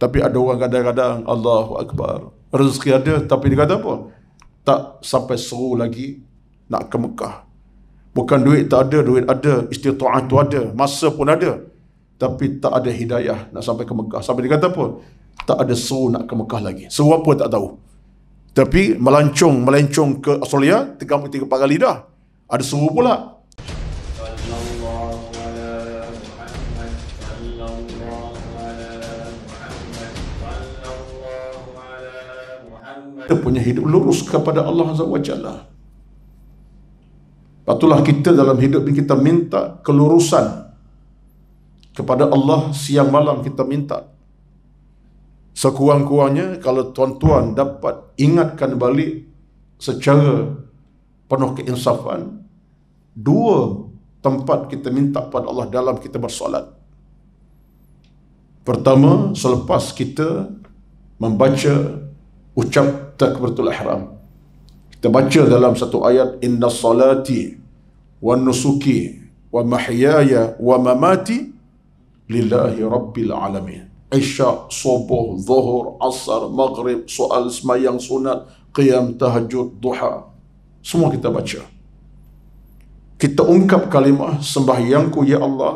Tapi ada orang kadang-kadang Allahu Akbar. Rezeki ada tapi dia kata apa? Tak sampai seru lagi nak ke Mekah. Bukan duit tak ada, duit ada, istirahat tu ada, masa pun ada. Tapi tak ada hidayah nak sampai ke Mekah. Sampai dia kata apa? Tak ada seru nak ke Mekah lagi. Seru apa tak tahu. Tapi melancung, melancung ke Australia, tiga puluh tiga kali dah. Ada seru pula. kita punya hidup lurus kepada Allah Azza wa Jalla. Patutlah kita dalam hidup ini kita minta kelurusan kepada Allah siang malam kita minta. Sekurang-kurangnya kalau tuan-tuan dapat ingatkan balik secara penuh keinsafan dua tempat kita minta pada Allah dalam kita bersolat. Pertama, selepas kita membaca ucap takbiratul ihram kita baca dalam satu ayat inna salati wa nusuki wa mahyaya wa mamati lillahi rabbil alamin isya subuh zuhur asar maghrib soal semayang sunat qiyam tahajud duha semua kita baca kita ungkap kalimah sembahyangku ya Allah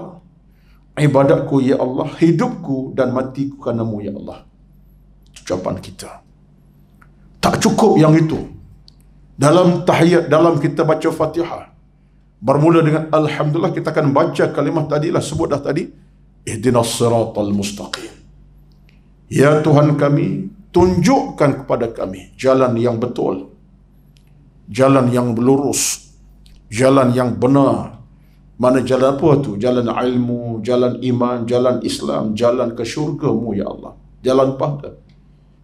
ibadatku ya Allah hidupku dan matiku kerana ya Allah ucapan kita tak cukup yang itu. Dalam tahiyat, dalam kita baca fatihah. Bermula dengan Alhamdulillah kita akan baca kalimah tadi lah sebut dah tadi. Ihdinas siratal mustaqim. Ya Tuhan kami, tunjukkan kepada kami jalan yang betul. Jalan yang lurus. Jalan yang benar. Mana jalan apa tu? Jalan ilmu, jalan iman, jalan Islam, jalan ke syurga-Mu ya Allah. Jalan pahala.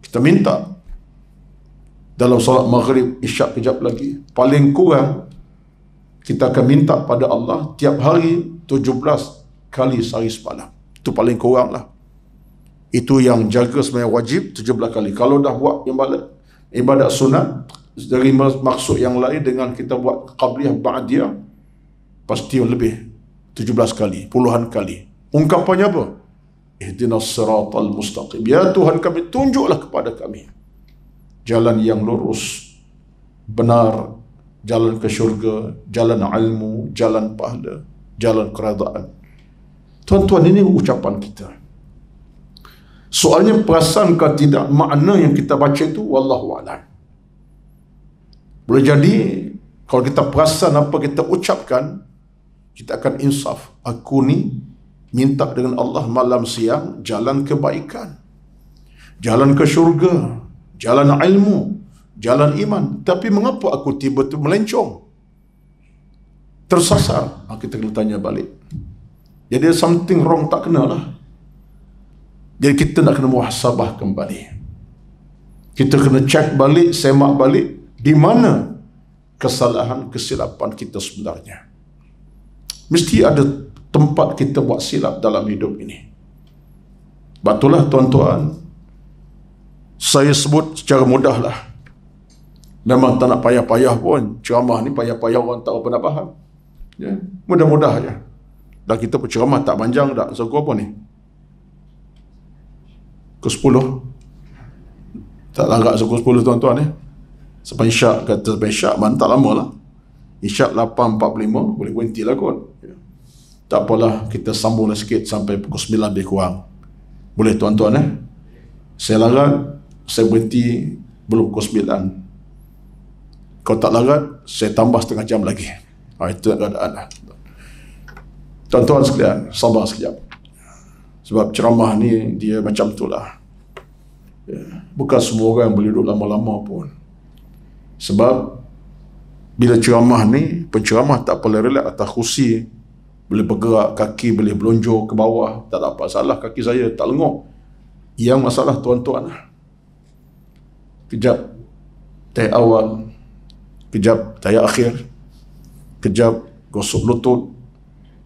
Kita minta dalam solat maghrib isyak kejap lagi paling kurang kita akan minta pada Allah tiap hari 17 kali sehari semalam itu paling kurang lah itu yang jaga semuanya wajib 17 kali kalau dah buat ibadat ibadat sunat dari maksud yang lain dengan kita buat qabliyah ba'diyah pasti lebih 17 kali puluhan kali ungkapannya apa ihdinas siratal mustaqim ya tuhan kami tunjuklah kepada kami jalan yang lurus benar jalan ke syurga jalan ilmu jalan pahala jalan keradaan tuan-tuan ini ucapan kita soalnya perasan ke tidak makna yang kita baca itu wallahu alam boleh jadi kalau kita perasan apa kita ucapkan kita akan insaf aku ni minta dengan Allah malam siang jalan kebaikan jalan ke syurga jalan ilmu, jalan iman. Tapi mengapa aku tiba-tiba melencong? Tersasar. Ah, kita kena tanya balik. Jadi something wrong tak kena lah. Jadi kita nak kena muhasabah kembali. Kita kena check balik, semak balik di mana kesalahan, kesilapan kita sebenarnya. Mesti ada tempat kita buat silap dalam hidup ini. Batulah tuan-tuan, saya sebut secara mudahlah. Memang tak nak payah-payah pun. Ceramah ni payah-payah orang tak pernah faham. Ya? Mudah-mudah je. Dan kita pun ceramah tak panjang tak. Suku apa ni? Ke sepuluh. Tak larak suku sepuluh tuan-tuan ni. Eh? Sampai isyak kata sampai isyak. Mana tak lama lah. Isyak 8.45 boleh berhenti lah kot. Ya. Tak apalah kita sambunglah sikit sampai pukul 9 lebih kurang. Boleh tuan-tuan eh? Saya larang saya belum pukul 9 kalau tak larat saya tambah setengah jam lagi ha, itu anak. Lah. tuan-tuan sekalian sabar sekejap sebab ceramah ni dia macam tu lah. Ya, bukan semua orang boleh duduk lama-lama pun sebab bila ceramah ni penceramah tak boleh relax atas kursi boleh bergerak kaki boleh melonjor ke bawah tak ada apa salah kaki saya tak lenguh yang masalah tuan-tuan lah kejap teh awal, kejap tayar akhir, kejap gosok lutut,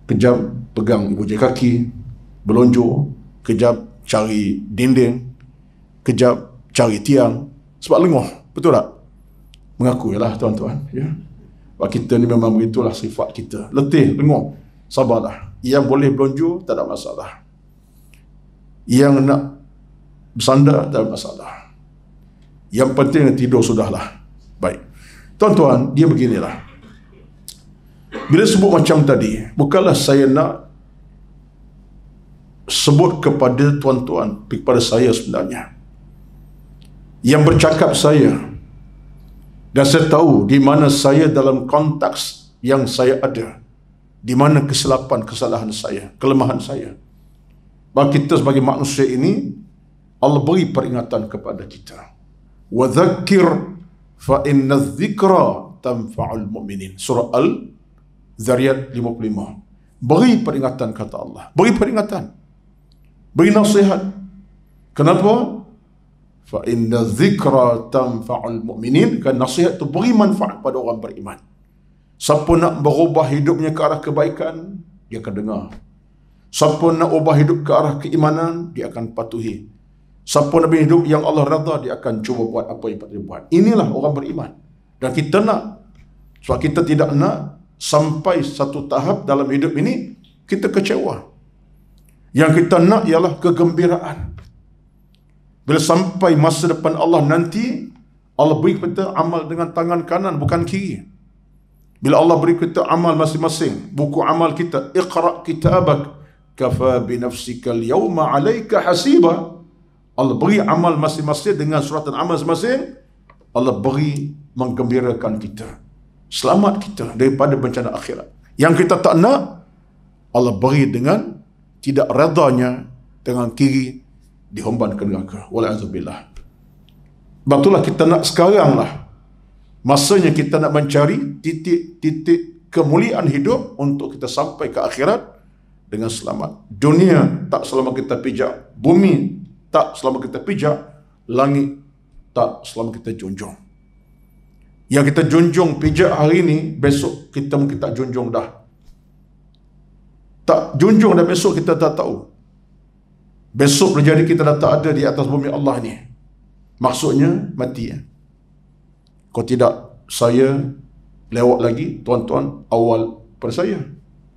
kejap pegang ujung kaki, belonjur, kejap cari dinding, kejap cari tiang, sebab lenguh, betul tak? Mengaku je lah tuan-tuan. Ya? Sebab kita ni memang begitulah sifat kita. Letih, lenguh, sabarlah. Yang boleh belonjur, tak ada masalah. Yang nak bersandar, tak ada masalah. Yang penting tidur sudahlah. Baik. Tuan-tuan, dia beginilah. Bila sebut macam tadi, bukanlah saya nak sebut kepada tuan-tuan, kepada saya sebenarnya. Yang bercakap saya, dan saya tahu di mana saya dalam konteks yang saya ada. Di mana kesilapan, kesalahan saya, kelemahan saya. Bahawa kita sebagai manusia ini, Allah beri peringatan kepada kita. وذكر فإن الذكرى muminin. Surah Al Zariyat 55 beri peringatan kata Allah beri peringatan beri nasihat kenapa fa inna dhikra tanfa'ul mu'minin kan nasihat tu beri manfaat pada orang beriman siapa nak berubah hidupnya ke arah kebaikan dia akan dengar siapa nak ubah hidup ke arah keimanan dia akan patuhi Siapa Nabi hidup yang Allah rata dia akan cuba buat apa yang patut dia buat. Inilah orang beriman. Dan kita nak. Sebab kita tidak nak sampai satu tahap dalam hidup ini kita kecewa. Yang kita nak ialah kegembiraan. Bila sampai masa depan Allah nanti, Allah beri kita amal dengan tangan kanan bukan kiri. Bila Allah beri kita amal masing-masing, buku amal kita, ikhra kitabak, kafa binafsika al-yawma alaika hasiba. Allah beri amal masing-masing dengan suratan amal masing-masing. Allah beri menggembirakan kita. Selamat kita daripada bencana akhirat. Yang kita tak nak, Allah beri dengan tidak redanya dengan kiri dihomban ke neraka. Walaikazubillah. Betulah kita nak sekarang lah. Masanya kita nak mencari titik-titik kemuliaan hidup untuk kita sampai ke akhirat dengan selamat. Dunia tak selama kita pijak. Bumi tak selama kita pijak, langit tak selama kita junjung. Yang kita junjung pijak hari ini, besok kita mungkin tak junjung dah. Tak junjung dan besok kita tak tahu. Besok berjadi kita dah tak ada di atas bumi Allah ni. Maksudnya mati. Kalau tidak saya lewat lagi, tuan-tuan awal pada saya.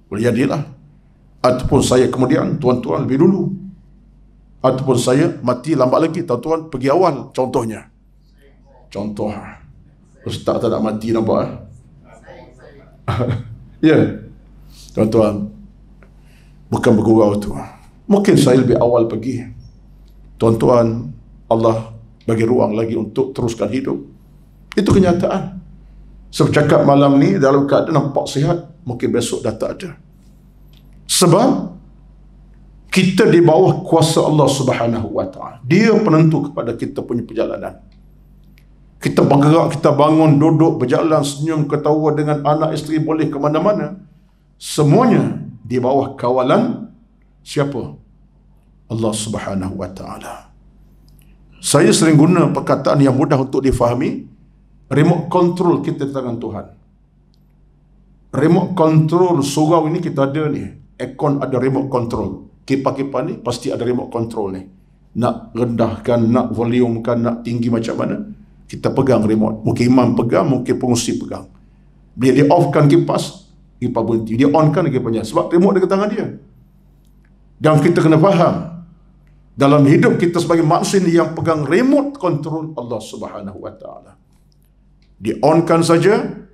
Boleh jadilah. Ataupun saya kemudian, tuan-tuan lebih dulu ataupun saya mati lambat lagi tuan-tuan pergi awal contohnya contoh ah. ustaz tak nak mati nampak eh? ya yeah. tuan-tuan bukan bergurau tu mungkin saya lebih awal pergi tuan-tuan Allah bagi ruang lagi untuk teruskan hidup itu kenyataan sebab cakap malam ni dalam keadaan nampak sihat mungkin besok dah tak ada sebab kita di bawah kuasa Allah Subhanahu wa taala dia penentu kepada kita punya perjalanan kita bergerak kita bangun duduk berjalan senyum ketawa dengan anak isteri boleh ke mana-mana semuanya di bawah kawalan siapa Allah Subhanahu wa taala saya sering guna perkataan yang mudah untuk difahami remote control kita di tangan Tuhan remote control surau ini kita ada ni aircon ada remote control kipas-kipas ni pasti ada remote control ni nak rendahkan nak volumekan nak tinggi macam mana kita pegang remote mungkin imam pegang mungkin pengusi pegang bila dia offkan kipas kipas berhenti dia onkan kipasnya sebab remote dekat tangan dia dan kita kena faham dalam hidup kita sebagai maksin yang pegang remote control Allah Subhanahu Wa Taala. onkan saja,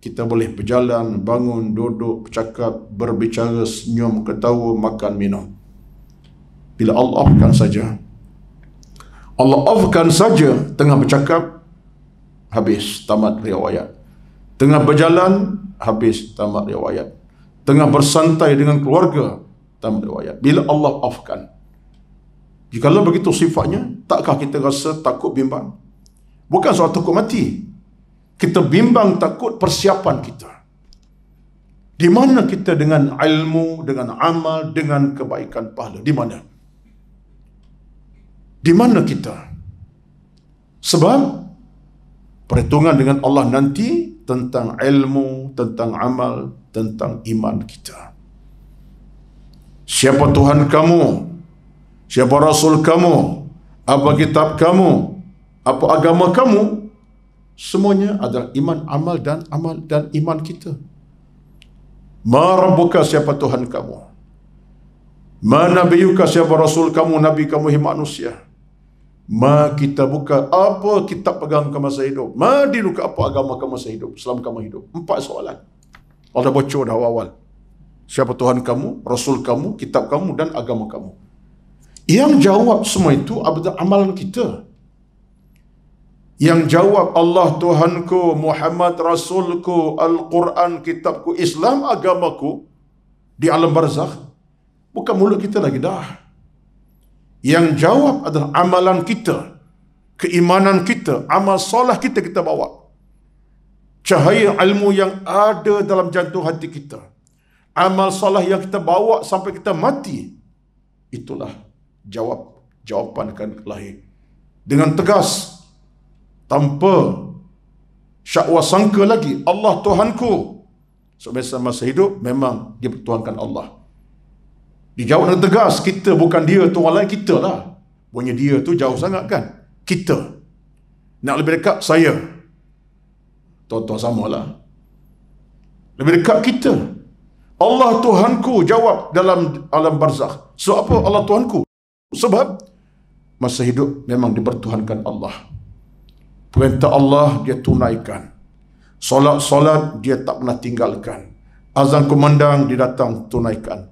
kita boleh berjalan, bangun, duduk, bercakap, berbicara, senyum, ketawa, makan, minum. Bila Allah offkan saja. Allah offkan saja tengah bercakap, habis, tamat riwayat. Tengah berjalan, habis, tamat riwayat. Tengah bersantai dengan keluarga, tamat riwayat. Bila Allah offkan. Jikalau begitu sifatnya, takkah kita rasa takut bimbang? Bukan soal takut mati kita bimbang takut persiapan kita. Di mana kita dengan ilmu, dengan amal, dengan kebaikan pahala? Di mana? Di mana kita? Sebab perhitungan dengan Allah nanti tentang ilmu, tentang amal, tentang iman kita. Siapa Tuhan kamu? Siapa Rasul kamu? Apa kitab kamu? Apa agama kamu? semuanya adalah iman amal dan amal dan iman kita. Marbuka siapa Tuhan kamu? Manabiyuka siapa Rasul kamu? Nabi kamu hi manusia. Ma kita buka apa kitab pegang kamu masa hidup? Ma dinuka apa agama kamu masa hidup? Selama kamu hidup. Empat soalan. Ada dah bocor dah awal Siapa Tuhan kamu? Rasul kamu? Kitab kamu? Dan agama kamu? Yang jawab semua itu adalah amalan Kita yang jawab Allah Tuhanku, Muhammad Rasulku, Al-Quran, Kitabku, Islam, agamaku di alam barzakh. Bukan mulut kita lagi dah. Yang jawab adalah amalan kita, keimanan kita, amal solah kita kita bawa. Cahaya ilmu yang ada dalam jantung hati kita. Amal solah yang kita bawa sampai kita mati. Itulah jawab jawapan akan lahir. Dengan tegas, tanpa syakwa sangka lagi Allah Tuhanku semasa so, masa hidup memang dia bertuhankan Allah dijawab dengan tegas kita bukan dia tu orang lain kita lah punya dia tu jauh sangat kan kita nak lebih dekat saya tuan-tuan lah lebih dekat kita Allah Tuhanku jawab dalam alam barzakh sebab so, apa Allah Tuhanku sebab masa hidup memang dipertuhankan Allah Perintah Allah dia tunaikan. Solat-solat dia tak pernah tinggalkan. Azan kumandang dia datang tunaikan.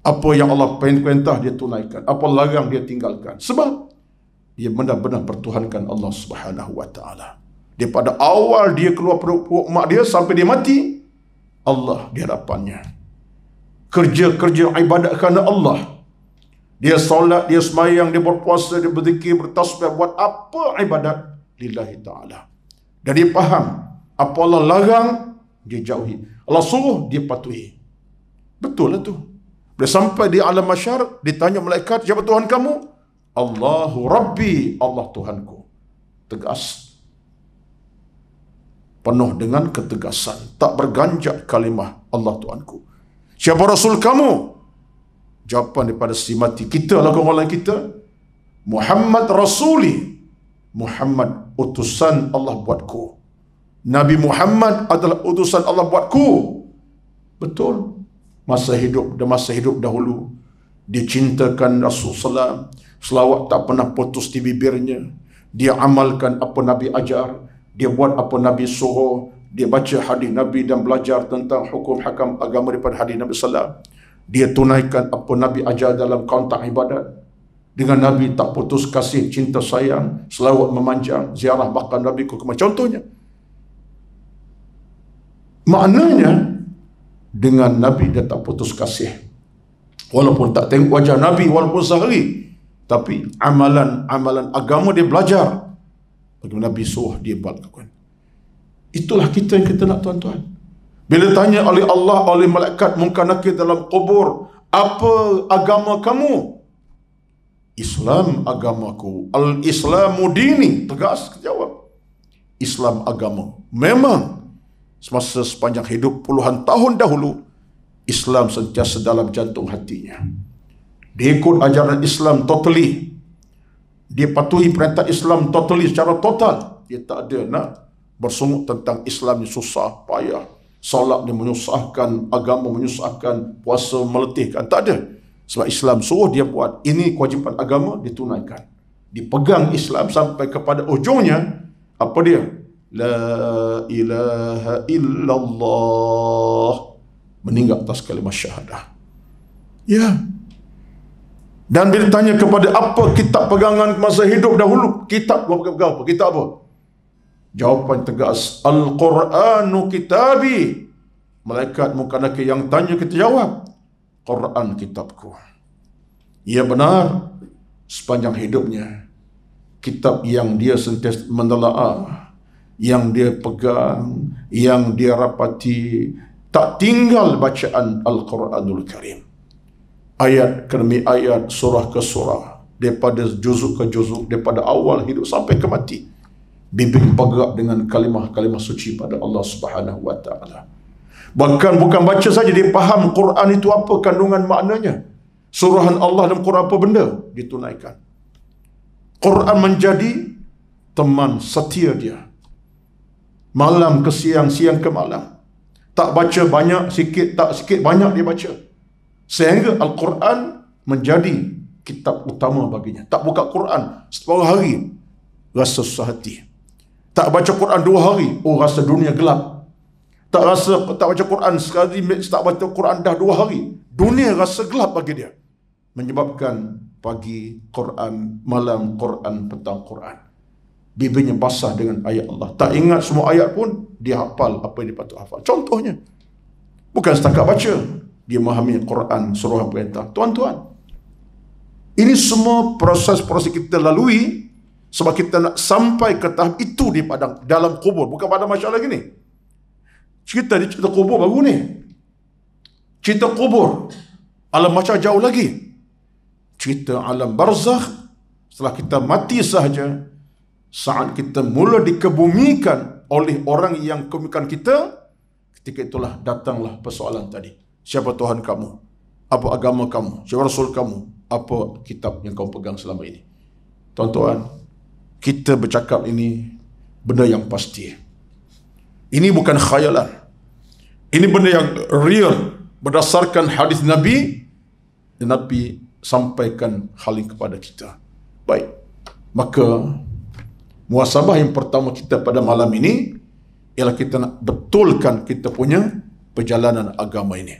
Apa yang Allah perintah dia tunaikan. Apa larang dia tinggalkan. Sebab dia benar-benar bertuhankan Allah Subhanahu Wa Taala. Daripada awal dia keluar perut mak dia sampai dia mati. Allah di hadapannya. Kerja-kerja ibadat kerana Allah. Dia solat, dia semayang, dia berpuasa, dia berzikir, bertasbih. Buat apa ibadat? lillahi ta'ala. Dan dia faham apa Allah larang, dia jauhi. Allah suruh, dia patuhi. Betul lah tu. Bila sampai di alam masyar, ditanya malaikat, siapa Tuhan kamu? Allahu Rabbi, Allah Tuhanku. Tegas. Penuh dengan ketegasan. Tak berganjak kalimah Allah Tuhanku. Siapa Rasul kamu? Jawapan daripada si mati kita, lagu oleh kita. Muhammad Rasuli. Muhammad utusan Allah buatku. Nabi Muhammad adalah utusan Allah buatku. Betul. Masa hidup dan masa hidup dahulu. Dicintakan Rasulullah SAW. Selawat tak pernah putus di bibirnya. Dia amalkan apa Nabi ajar. Dia buat apa Nabi suruh. Dia baca hadis Nabi dan belajar tentang hukum hakam agama daripada hadis Nabi Sallam. Dia tunaikan apa Nabi ajar dalam kontak ibadat dengan Nabi tak putus kasih cinta sayang selawat memanjang ziarah bahkan Nabi ke kemah contohnya maknanya dengan Nabi dia tak putus kasih walaupun tak tengok wajah Nabi walaupun sehari tapi amalan-amalan agama dia belajar bagaimana Nabi suruh dia balikkan itulah kita yang kita nak tuan-tuan bila tanya oleh Allah oleh malaikat mungkin nakir dalam kubur apa agama kamu Islam agamaku. Al-Islamu dini. Tegas jawab. Islam agama. Memang semasa sepanjang hidup puluhan tahun dahulu, Islam sentiasa dalam jantung hatinya. Diikut ajaran Islam totally. patuhi perintah Islam totally secara total. Dia tak ada nak bersungut tentang Islam yang susah, payah. Salat dia menyusahkan, agama menyusahkan, puasa meletihkan. Tak Tak ada. Sebab Islam suruh dia buat ini kewajipan agama ditunaikan. Dipegang Islam sampai kepada ujungnya apa dia? La ilaha illallah. Meninggal atas kalimah syahadah. Ya. Dan bila tanya kepada apa kitab pegangan masa hidup dahulu, kitab pegang apa? Kitab apa? Jawapan tegas, Al-Quranu kitabi. Malaikat muka yang tanya kita jawab, Quran kitabku. Ia benar sepanjang hidupnya kitab yang dia sentiasa menelaah, yang dia pegang, yang dia rapati tak tinggal bacaan Al-Quranul Karim. Ayat demi ayat, surah ke surah, daripada juzuk ke juzuk, daripada awal hidup sampai ke mati. Bibir pegak dengan kalimah-kalimah suci pada Allah Subhanahu Wa Taala. Bahkan bukan baca saja dia faham Quran itu apa kandungan maknanya. Suruhan Allah dalam Quran apa benda ditunaikan. Quran menjadi teman setia dia. Malam ke siang, siang ke malam. Tak baca banyak sikit, tak sikit banyak dia baca. Sehingga Al-Quran menjadi kitab utama baginya. Tak buka Quran setiap hari rasa susah hati. Tak baca Quran dua hari, oh rasa dunia gelap tak rasa tak baca Quran sekali tak baca Quran dah dua hari dunia rasa gelap bagi dia menyebabkan pagi Quran malam Quran petang Quran bibirnya basah dengan ayat Allah tak ingat semua ayat pun dia hafal apa yang dia patut hafal contohnya bukan setakat baca dia memahami Quran suruhan perintah tuan-tuan ini semua proses-proses kita lalui sebab kita nak sampai ke tahap itu di padang dalam kubur bukan pada masalah lagi ni Cerita ni cerita kubur baru ni. Cerita kubur. Alam macam jauh lagi. Cerita alam barzakh. Setelah kita mati sahaja. Saat kita mula dikebumikan oleh orang yang kebumikan kita. Ketika itulah datanglah persoalan tadi. Siapa Tuhan kamu? Apa agama kamu? Siapa Rasul kamu? Apa kitab yang kamu pegang selama ini? Tuan-tuan, kita bercakap ini benda yang pasti. Pasti. Ini bukan khayalan. Ini benda yang real berdasarkan hadis Nabi dan Nabi sampaikan hal ini kepada kita. Baik. Maka muasabah yang pertama kita pada malam ini ialah kita nak betulkan kita punya perjalanan agama ini.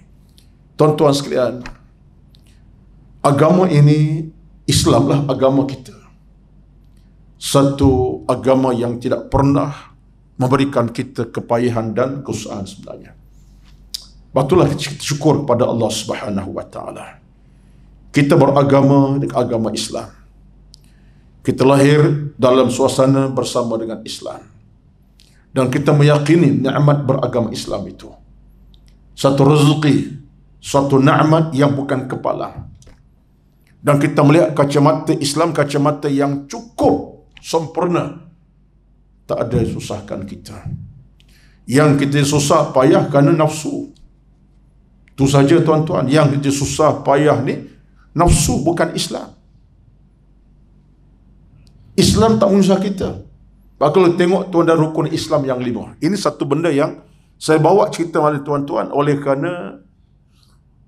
Tuan-tuan sekalian, agama ini Islamlah agama kita. Satu agama yang tidak pernah memberikan kita kepayahan dan kesusahan sebenarnya. Patutlah kita syukur kepada Allah Subhanahu wa taala. Kita beragama dengan agama Islam. Kita lahir dalam suasana bersama dengan Islam. Dan kita meyakini nikmat beragama Islam itu. Satu rezeki, satu nikmat yang bukan kepala. Dan kita melihat kacamata Islam, kacamata yang cukup sempurna tak ada yang susahkan kita. Yang kita susah payah kerana nafsu. Itu saja tuan-tuan. Yang kita susah payah ni, nafsu bukan Islam. Islam tak menyusah kita. Bahkan kalau tengok tuan dan rukun Islam yang lima. Ini satu benda yang saya bawa cerita pada tuan-tuan oleh kerana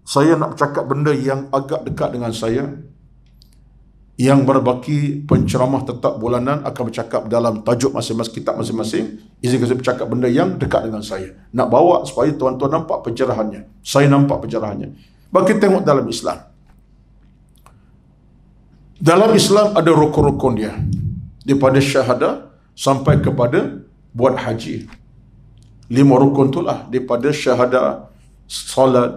saya nak cakap benda yang agak dekat dengan saya yang berbaki penceramah tetap bulanan akan bercakap dalam tajuk masing-masing kitab masing-masing izinkan saya bercakap benda yang dekat dengan saya nak bawa supaya tuan-tuan nampak pencerahannya saya nampak pencerahannya bagi tengok dalam Islam dalam Islam ada rukun-rukun dia daripada syahadah sampai kepada buat haji lima rukun itulah daripada syahadah solat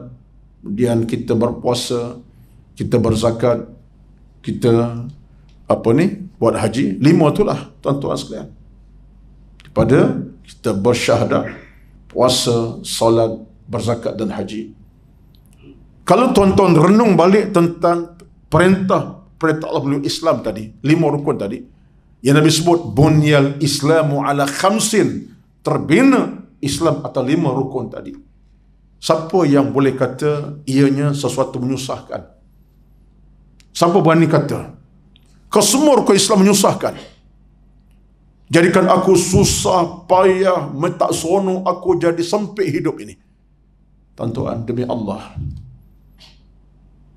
kemudian kita berpuasa kita berzakat kita apa ni buat haji lima itulah tuan-tuan sekalian Daripada kita bersyahadah puasa solat berzakat dan haji kalau tuan-tuan renung balik tentang perintah perintah Allah melalui Islam tadi lima rukun tadi yang Nabi sebut bunyal islamu ala khamsin terbina Islam atau lima rukun tadi siapa yang boleh kata ianya sesuatu menyusahkan Siapa berani kata? semua orang Islam menyusahkan. Jadikan aku susah, payah, metak seronok aku jadi sempit hidup ini. Tuan-tuan, demi Allah.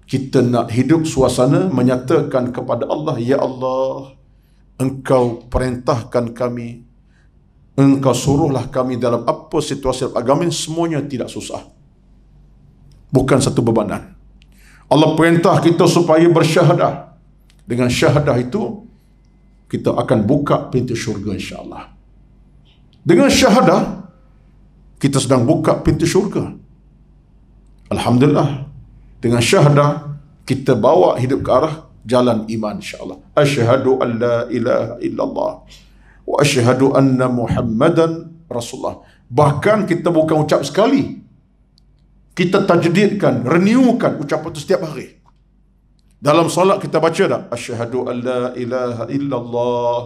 Kita nak hidup suasana menyatakan kepada Allah, Ya Allah, engkau perintahkan kami. Engkau suruhlah kami dalam apa situasi agama ini, semuanya tidak susah. Bukan satu bebanan. Allah perintah kita supaya bersyahadah. Dengan syahadah itu, kita akan buka pintu syurga insyaAllah. Dengan syahadah, kita sedang buka pintu syurga. Alhamdulillah. Dengan syahadah, kita bawa hidup ke arah jalan iman insyaAllah. Asyhadu an la ilaha illallah. Wa asyhadu anna muhammadan rasulullah. Bahkan kita bukan ucap sekali kita tajdidkan, renewkan ucapan itu setiap hari. Dalam solat kita baca tak? Asyhadu an la ilaha illallah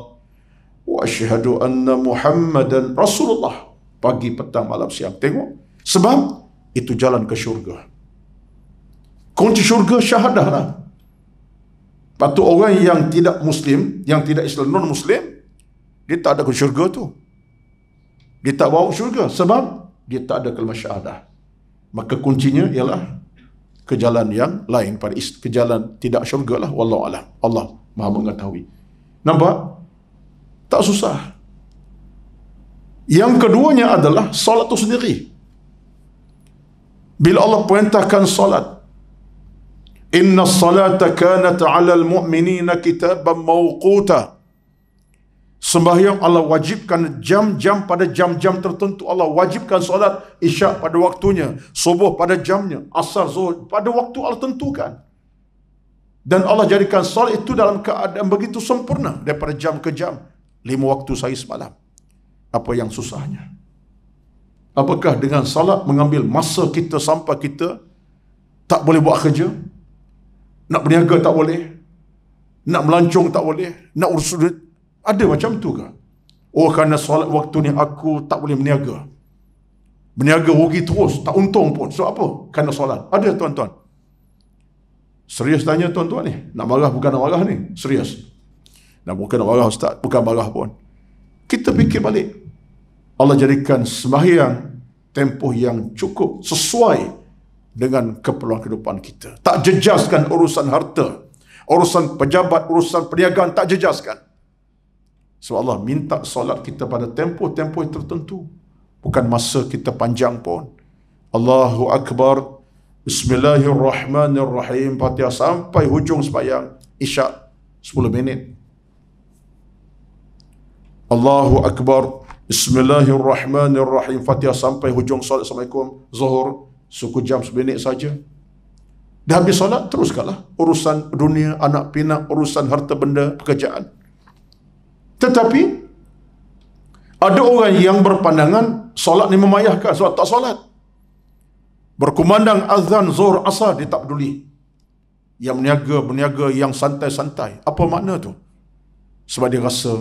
wa asyhadu anna muhammadan rasulullah. Pagi, petang, malam, siang. Tengok. Sebab itu jalan ke syurga. Kunci syurga syahadah lah. Patut orang yang tidak muslim, yang tidak Islam, non-muslim, dia tak ada ke syurga tu. Dia tak bawa syurga sebab dia tak ada kalimah syahadah maka kuncinya ialah ke jalan yang lain pada ke jalan tidak syurga lah wallahu alam Allah Maha mengetahui nampak tak susah yang keduanya adalah solat itu sendiri bila Allah perintahkan solat inna salata kanat 'alal mu'minina kitaban mawquta Sembahyang Allah wajibkan jam-jam pada jam-jam tertentu. Allah wajibkan solat isyak pada waktunya. Subuh pada jamnya. Asar, zuhur pada waktu Allah tentukan. Dan Allah jadikan solat itu dalam keadaan begitu sempurna. Daripada jam ke jam. Lima waktu saya semalam. Apa yang susahnya? Apakah dengan solat mengambil masa kita sampai kita tak boleh buat kerja? Nak berniaga tak boleh? Nak melancong tak boleh? Nak urus duit ada macam tu ke? Oh kerana solat waktu ni aku tak boleh berniaga. Berniaga rugi terus, tak untung pun. So apa? Kerana solat. Ada tuan-tuan. Serius tanya tuan-tuan ni. Nak marah bukan nak marah ni. Serius. Nak bukan nak marah ustaz, bukan marah pun. Kita fikir balik. Allah jadikan sembahyang tempoh yang cukup sesuai dengan keperluan kehidupan kita. Tak jejaskan urusan harta. Urusan pejabat, urusan perniagaan tak jejaskan. Sebab Allah minta solat kita pada tempoh-tempoh yang tertentu. Bukan masa kita panjang pun. Allahu Akbar. Bismillahirrahmanirrahim. Fatiha sampai hujung sembahyang. Isyak 10 minit. Allahu Akbar. Bismillahirrahmanirrahim. Fatiha sampai hujung solat. Assalamualaikum. Zuhur. Suku jam 10 minit saja. Dah habis solat, teruskanlah. Urusan dunia, anak pinak, urusan harta benda, pekerjaan. Tetapi ada orang yang berpandangan solat ni memayahkan sebab tak solat. Berkumandang azan zuhur asar dia tak peduli. Yang berniaga berniaga yang santai-santai. Apa makna tu? Sebab dia rasa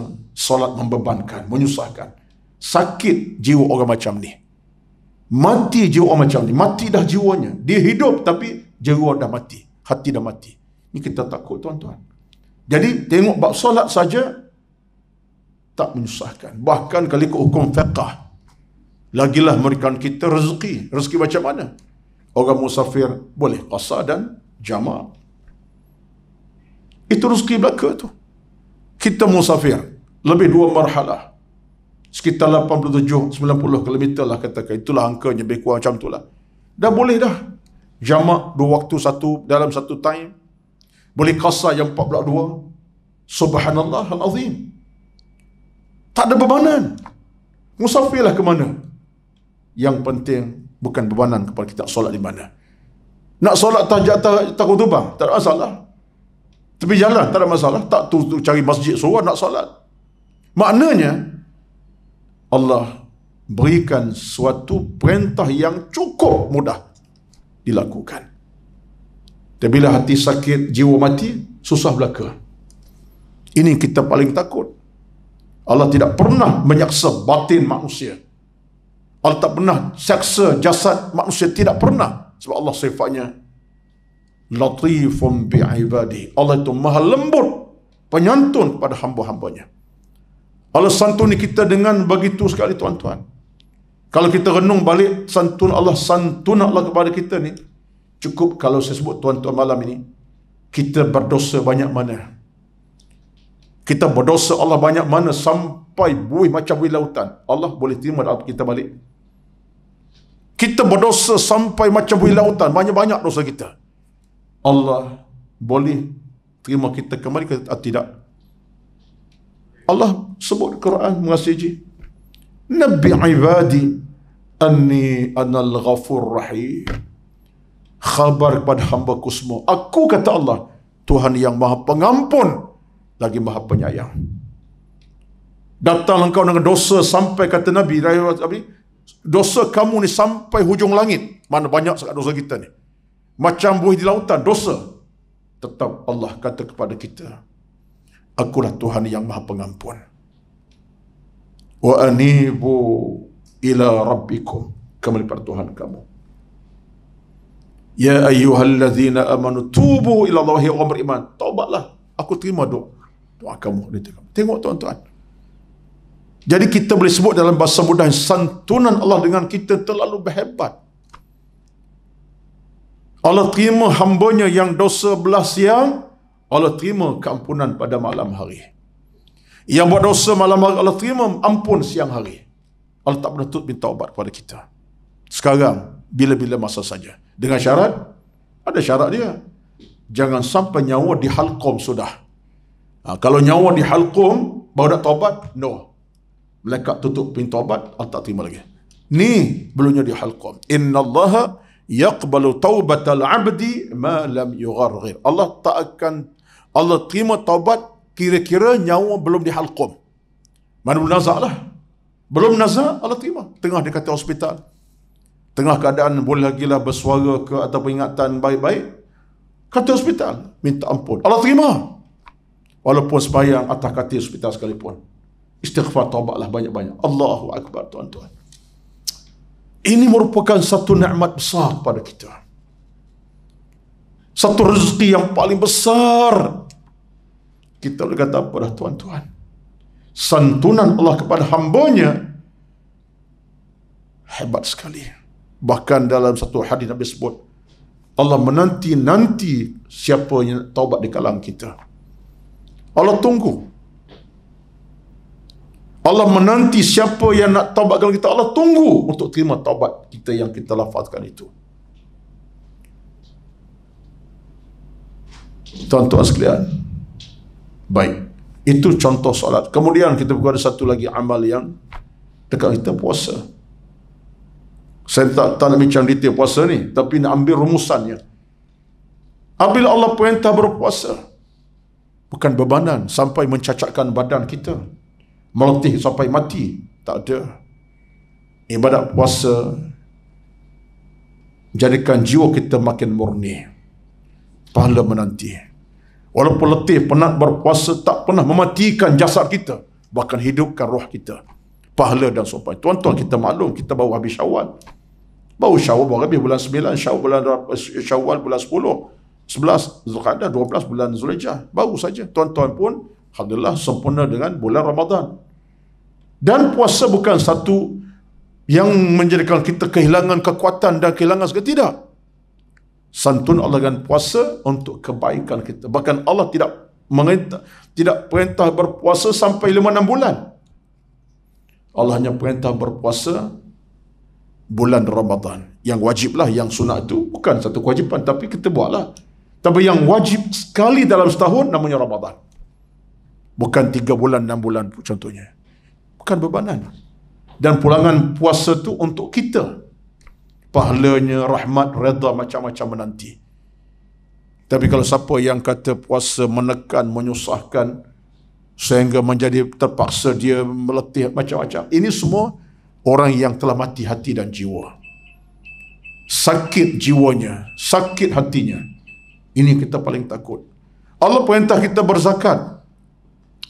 solat membebankan, menyusahkan. Sakit jiwa orang macam ni. Mati jiwa orang macam ni. Mati dah jiwanya. Dia hidup tapi jiwa dah mati. Hati dah mati. Ini kita takut tuan-tuan. Jadi tengok bab solat saja tak menyusahkan. Bahkan kalau ikut hukum fiqah, lagilah memberikan kita rezeki. Rezeki macam mana? Orang musafir boleh qasa dan jama' Itu rezeki belaka tu. Kita musafir lebih dua marhala. Sekitar 87-90 km lah katakan. Itulah angkanya lebih kurang macam itulah. Dah boleh dah. Jama' dua waktu satu dalam satu time. Boleh qasa yang 42. Subhanallah al-azim. Tak ada bebanan. Musafirlah ke mana. Yang penting bukan bebanan kepada kita solat di mana. Nak solat tajak tak kutubah, tak ada masalah. Tapi jalan, tak ada masalah. Tak tu, tu cari masjid seorang nak solat. Maknanya, Allah berikan suatu perintah yang cukup mudah dilakukan. Dan bila hati sakit, jiwa mati, susah belaka. Ini kita paling takut. Allah tidak pernah menyaksa batin manusia. Allah tak pernah seksa jasad manusia. Tidak pernah. Sebab Allah sifatnya latifun bi'ibadi. Allah itu maha lembut penyantun pada hamba-hambanya. Allah santuni kita dengan begitu sekali tuan-tuan. Kalau kita renung balik santun Allah santun Allah kepada kita ni cukup kalau saya sebut tuan-tuan malam ini kita berdosa banyak mana kita berdosa Allah banyak mana sampai buih macam buih lautan Allah boleh terima doa kita balik kita berdosa sampai macam buih lautan banyak-banyak dosa kita Allah boleh terima kita kembali ke tidak Allah sebut Quran mengasihi Nabi ibadi anni anal ghafur rahim khabar kepada hamba ku semua aku kata Allah Tuhan yang maha pengampun lagi maha penyayang. Datanglah kau dengan dosa sampai kata Nabi, Nabi, dosa kamu ni sampai hujung langit. Mana banyak sangat dosa kita ni. Macam buih di lautan, dosa. Tetap Allah kata kepada kita, Akulah Tuhan yang maha pengampun. Wa anibu ila rabbikum. Kamu pada Tuhan kamu. Ya ayyuhallazina amanu tubu ila Allahi wa beriman. Taubatlah. Aku terima doa doa kamu ditengok. Tengok tuan-tuan. Jadi kita boleh sebut dalam bahasa mudah santunan Allah dengan kita terlalu berhebat. Allah terima hambanya yang dosa belah siang, Allah terima keampunan pada malam hari. Yang buat dosa malam hari, Allah terima ampun siang hari. Allah tak pernah tutup minta obat kepada kita. Sekarang, bila-bila masa saja. Dengan syarat, ada syarat dia. Jangan sampai nyawa dihalkom sudah. Ha, kalau nyawa di halqum, baru nak taubat, no. Melekat tutup pintu taubat, Allah tak terima lagi. Ni belumnya di halqum. Inna Allah yaqbalu taubat al abdi ma lam yugharghir. Allah tak akan, Allah terima taubat kira-kira nyawa belum di halqum. Mana belum nazak lah. Belum nazak, Allah terima. Tengah dekat hospital. Tengah keadaan boleh lagi lah bersuara ke atau peringatan baik-baik. Kata hospital, minta ampun. Allah terima walaupun sembahyang atas katil hospital sekalipun. Istighfar taubatlah banyak-banyak. Allahu Akbar tuan-tuan. Ini merupakan satu nikmat besar pada kita. Satu rezeki yang paling besar. Kita boleh kata kepada tuan-tuan. Santunan Allah kepada hambanya. Hebat sekali. Bahkan dalam satu hadis Nabi sebut. Allah menanti-nanti siapa yang taubat di kalang Kita. Allah tunggu. Allah menanti siapa yang nak taubat kepada kita. Allah tunggu untuk terima taubat kita yang kita lafazkan itu. Contoh tuan sekalian. Baik. Itu contoh solat. Kemudian kita ada satu lagi amal yang dekat kita puasa. Saya tak, tak nak detail puasa ni. Tapi nak ambil rumusannya. Apabila Allah perintah berpuasa. Puasa bukan bebanan sampai mencacatkan badan kita meletih sampai mati tak ada ibadat puasa jadikan jiwa kita makin murni pahala menanti walaupun letih penat berpuasa tak pernah mematikan jasad kita bahkan hidupkan roh kita pahala dan sopan tuan-tuan kita maklum kita baru habis syawal baru syawal baru habis bulan 9 syawal bulan, eh, syawal bulan 11 Zulqadah, 12 bulan Zulhijjah. Baru saja. Tuan-tuan pun, Alhamdulillah, sempurna dengan bulan Ramadan. Dan puasa bukan satu yang menjadikan kita kehilangan kekuatan dan kehilangan segala. Tidak. Santun Allah dengan puasa untuk kebaikan kita. Bahkan Allah tidak mengintah, tidak perintah berpuasa sampai 5-6 bulan. Allah hanya perintah berpuasa bulan Ramadan. Yang wajiblah, yang sunat itu bukan satu kewajipan. Tapi kita buatlah. Tapi yang wajib sekali dalam setahun namanya Ramadan. Bukan tiga bulan, enam bulan contohnya. Bukan bebanan. Dan pulangan puasa itu untuk kita. Pahalanya, rahmat, reda macam-macam menanti. Tapi kalau siapa yang kata puasa menekan, menyusahkan, sehingga menjadi terpaksa dia meletih macam-macam. Ini semua orang yang telah mati hati dan jiwa. Sakit jiwanya, sakit hatinya. Ini kita paling takut. Allah perintah kita berzakat.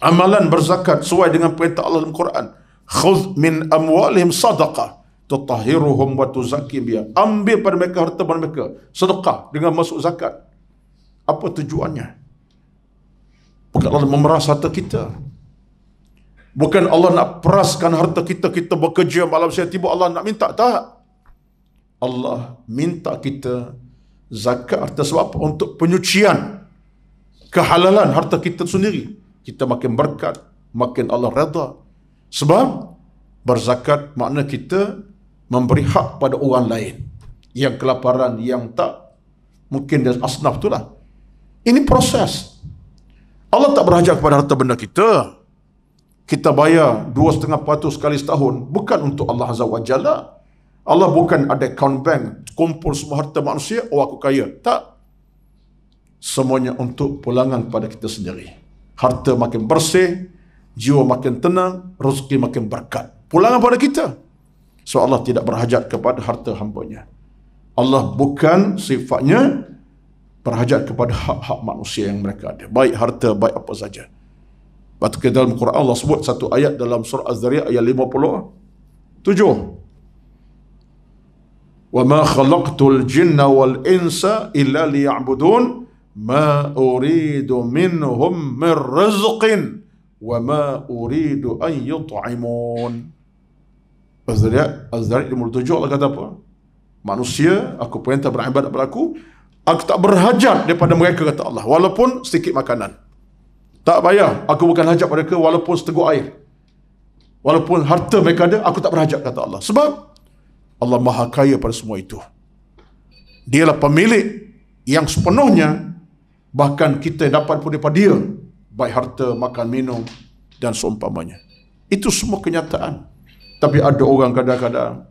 Amalan berzakat sesuai dengan perintah Allah dalam Quran. Khudh min amwalihim sadaqah. Tutahiruhum wa tuzakim biya. Ambil pada mereka harta pada mereka. Sedekah dengan masuk zakat. Apa tujuannya? Bukan Allah memeras harta kita. Bukan Allah nak peraskan harta kita, kita bekerja malam saya tiba Allah nak minta. Tak. Allah minta kita zakat harta sebab apa? Untuk penyucian. Kehalalan harta kita sendiri. Kita makin berkat. Makin Allah reda Sebab berzakat makna kita memberi hak pada orang lain. Yang kelaparan, yang tak. Mungkin dia asnaf itulah. Ini proses. Allah tak berhajar kepada harta benda kita. Kita bayar dua setengah patuh sekali setahun. Bukan untuk Allah Azza wa Jalla. Allah bukan ada account bank, kumpul semua harta manusia, oh aku kaya. Tak. Semuanya untuk pulangan pada kita sendiri. Harta makin bersih, jiwa makin tenang, rezeki makin berkat. Pulangan pada kita. So Allah tidak berhajat kepada harta hambanya. Allah bukan sifatnya berhajat kepada hak-hak manusia yang mereka ada. Baik harta, baik apa saja. Lepas dalam Quran Allah sebut satu ayat dalam surah az Zariyat ayat 57. وما خلقت الجن والإنس إلا ليعبدون ما أريد منهم من رزق وما أريد أن يطعمون Azriat, Azriat nombor tujuh Allah kata apa? Manusia, aku perintah beribadat kepada aku Aku tak berhajat daripada mereka kata Allah Walaupun sedikit makanan Tak payah, aku bukan hajat mereka walaupun seteguk air Walaupun harta mereka ada, aku tak berhajat kata Allah Sebab Allah Maha Kaya pada semua itu. Dialah pemilik yang sepenuhnya bahkan kita dapat pun daripada dia baik harta, makan, minum dan seumpamanya. Itu semua kenyataan. Tapi ada orang kadang-kadang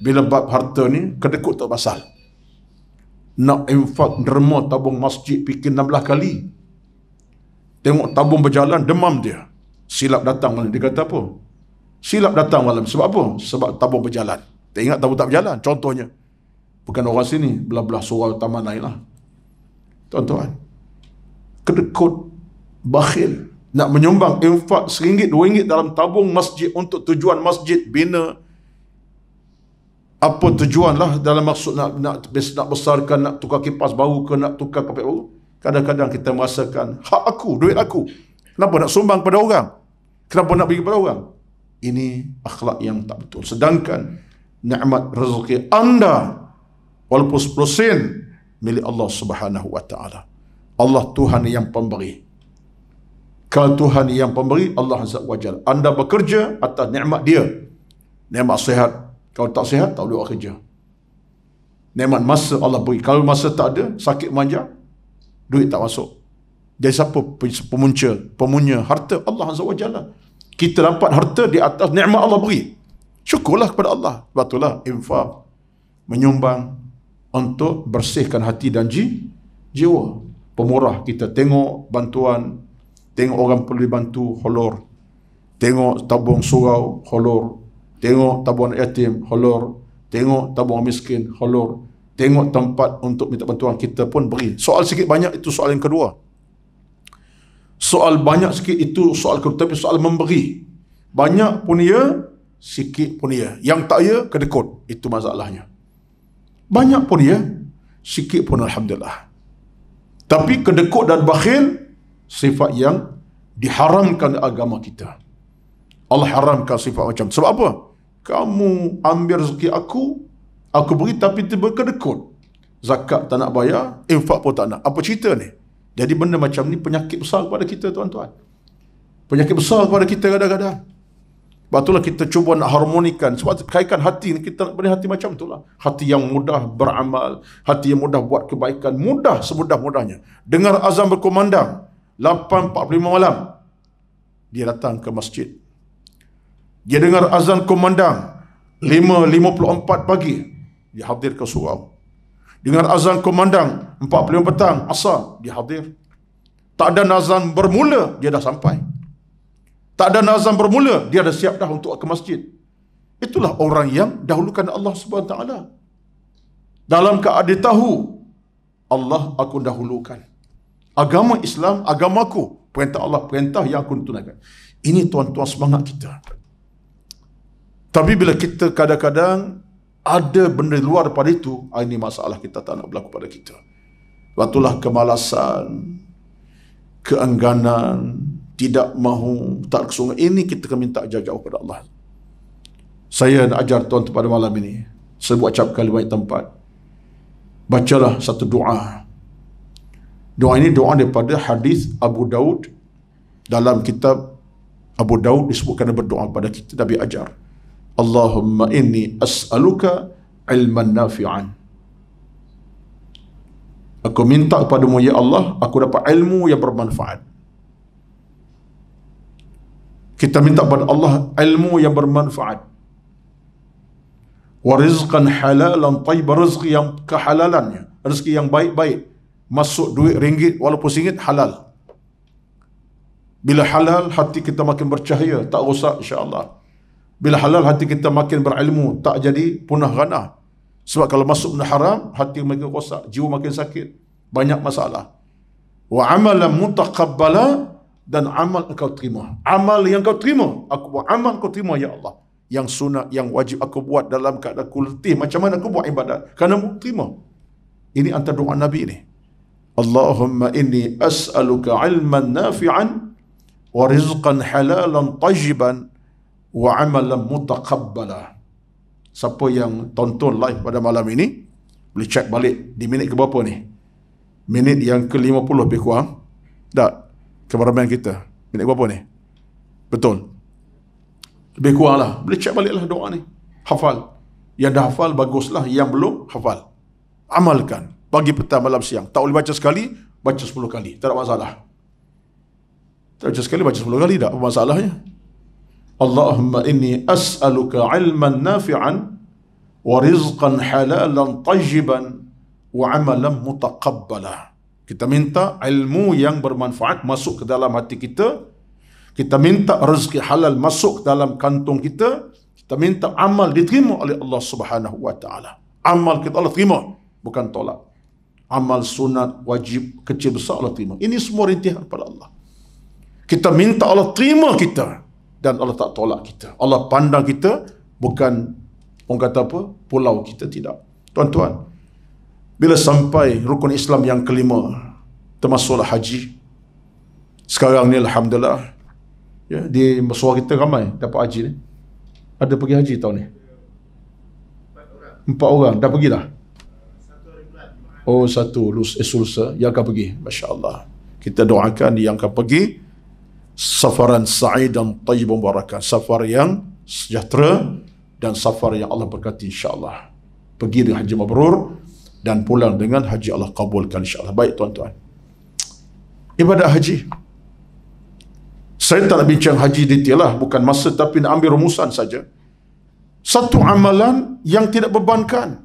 bila bab harta ni kedekut tak pasal. Nak infak derma tabung masjid fikir 16 kali. Tengok tabung berjalan demam dia. Silap datang malam dia kata apa? Silap datang malam sebab apa? Sebab tabung berjalan. Tak ingat tahu tak berjalan. Contohnya. Bukan orang sini. Belah-belah surau taman lain lah. Tuan-tuan. Kedekut. Bakhil. Nak menyumbang infak seringgit, dua ringgit dalam tabung masjid untuk tujuan masjid bina. Apa tujuan lah dalam maksud nak, nak, nak besarkan, nak tukar kipas baru ke, nak tukar kapit baru. Kadang-kadang kita merasakan hak aku, duit aku. Kenapa nak sumbang pada orang? Kenapa nak bagi pada orang? Ini akhlak yang tak betul. Sedangkan nikmat rezeki anda walaupun 10 sen milik Allah Subhanahu wa taala. Allah Tuhan yang pemberi. Kalau Tuhan yang pemberi, Allah Azza wa Anda bekerja atas nikmat dia. Nikmat sihat. Kalau tak sihat, tak boleh buat kerja. Nikmat masa Allah beri. Kalau masa tak ada, sakit manja, duit tak masuk. Jadi siapa pemunca, pemunya harta? Allah Azza wa Kita dapat harta di atas nikmat Allah beri. Syukurlah kepada Allah. Sebab itulah infak. Menyumbang untuk bersihkan hati dan ji, jiwa. Pemurah kita tengok bantuan. Tengok orang perlu dibantu, holor. Tengok tabung surau, holor. Tengok tabung yatim, holor. Tengok tabung miskin, holor. Tengok tempat untuk minta bantuan kita pun beri. Soal sikit banyak itu soal yang kedua. Soal banyak sikit itu soal kedua. Tapi soal memberi. Banyak punya sikit pun ya. Yang tak ya, kedekut. Itu masalahnya. Banyak pun ya, sikit pun Alhamdulillah. Tapi kedekut dan bakhil, sifat yang diharamkan agama kita. Allah haramkan sifat macam itu. Sebab apa? Kamu ambil rezeki aku, aku beri tapi tiba kedekut. Zakat tak nak bayar, infak pun tak nak. Apa cerita ni? Jadi benda macam ni penyakit besar kepada kita tuan-tuan. Penyakit besar kepada kita kadang-kadang. Sebab itulah kita cuba nak harmonikan. Sebab kaitkan hati ni, kita nak beri hati macam itulah. Hati yang mudah beramal. Hati yang mudah buat kebaikan. Mudah semudah-mudahnya. Dengar azam berkomandang 8.45 malam. Dia datang ke masjid. Dia dengar azan komandang 5.54 pagi. Dia hadir ke surau. Dengar azan komandang 4.5 petang. Asal. Dia hadir. Tak ada azan bermula. Dia dah sampai. Tak ada nazam bermula, dia dah siap dah untuk ke masjid. Itulah orang yang dahulukan Allah Subhanahu taala. Dalam keadaan tahu Allah aku dahulukan. Agama Islam agamaku, perintah Allah perintah yang aku tunaikan. Ini tuan-tuan semangat kita. Tapi bila kita kadang-kadang ada benda luar daripada itu, ah, ini masalah kita tak nak berlaku pada kita. Batulah kemalasan, keengganan, tidak mahu tak ke sungai ini kita akan minta jaga kepada Allah saya nak ajar tuan pada malam ini saya buat cap kali banyak tempat bacalah satu doa doa ini doa daripada hadis Abu Daud dalam kitab Abu Daud disebutkan berdoa pada kita Nabi ajar Allahumma inni as'aluka ilman nafi'an Aku minta kepada Mu ya Allah aku dapat ilmu yang bermanfaat kita minta kepada Allah ilmu yang bermanfaat wa rizqan halalan tayyib rizqi yang kehalalannya rezeki yang baik-baik masuk duit ringgit walaupun singgit halal bila halal hati kita makin bercahaya tak rosak insyaallah bila halal hati kita makin berilmu tak jadi punah ganah. sebab kalau masuk benda haram hati makin rosak jiwa makin sakit banyak masalah wa amalan mutaqabbala dan amal engkau terima. Amal yang kau terima, aku buat. Amal kau terima, Ya Allah. Yang sunat, yang wajib aku buat dalam keadaan aku letih. Macam mana aku buat ibadat? Karena aku terima. Ini antara doa Nabi ini. Allahumma inni as'aluka ilman nafi'an wa rizqan halalan tajiban wa amalan mutakabbala. Siapa yang tonton live pada malam ini, boleh check balik di minit ke berapa ni? Minit yang ke-50 lebih kurang. Tak, kameraman kita minta gua apa ni betul lebih kurang lah boleh cek balik lah doa ni hafal yang dah hafal baguslah yang belum hafal amalkan pagi petang malam siang tak boleh baca sekali baca 10 kali tak ada masalah tak baca sekali baca 10 kali tak apa masalahnya Allahumma inni as'aluka ilman nafi'an warizqan halalan tajiban wa amalan mutaqabbalah kita minta ilmu yang bermanfaat masuk ke dalam hati kita. Kita minta rezeki halal masuk ke dalam kantong kita. Kita minta amal diterima oleh Allah Subhanahu wa taala. Amal kita Allah terima, bukan tolak. Amal sunat wajib kecil besar Allah terima. Ini semua rintihan pada Allah. Kita minta Allah terima kita dan Allah tak tolak kita. Allah pandang kita bukan orang kata apa? Pulau kita tidak. Tuan-tuan, bila sampai rukun Islam yang kelima termasuklah haji sekarang ni alhamdulillah ya di mesua kita ramai dapat haji ni ada pergi haji tahun ni empat orang dah pergi dah oh satu lus esulsa eh, yang akan pergi masyaallah kita doakan yang akan pergi safaran sa'id dan tayyib barakah safar yang sejahtera dan safar yang Allah berkati insyaallah pergi dengan haji mabrur dan pulang dengan haji Allah kabulkan insyaAllah baik tuan-tuan ibadat haji saya tak nak bincang haji detail lah bukan masa tapi nak ambil rumusan saja satu amalan yang tidak bebankan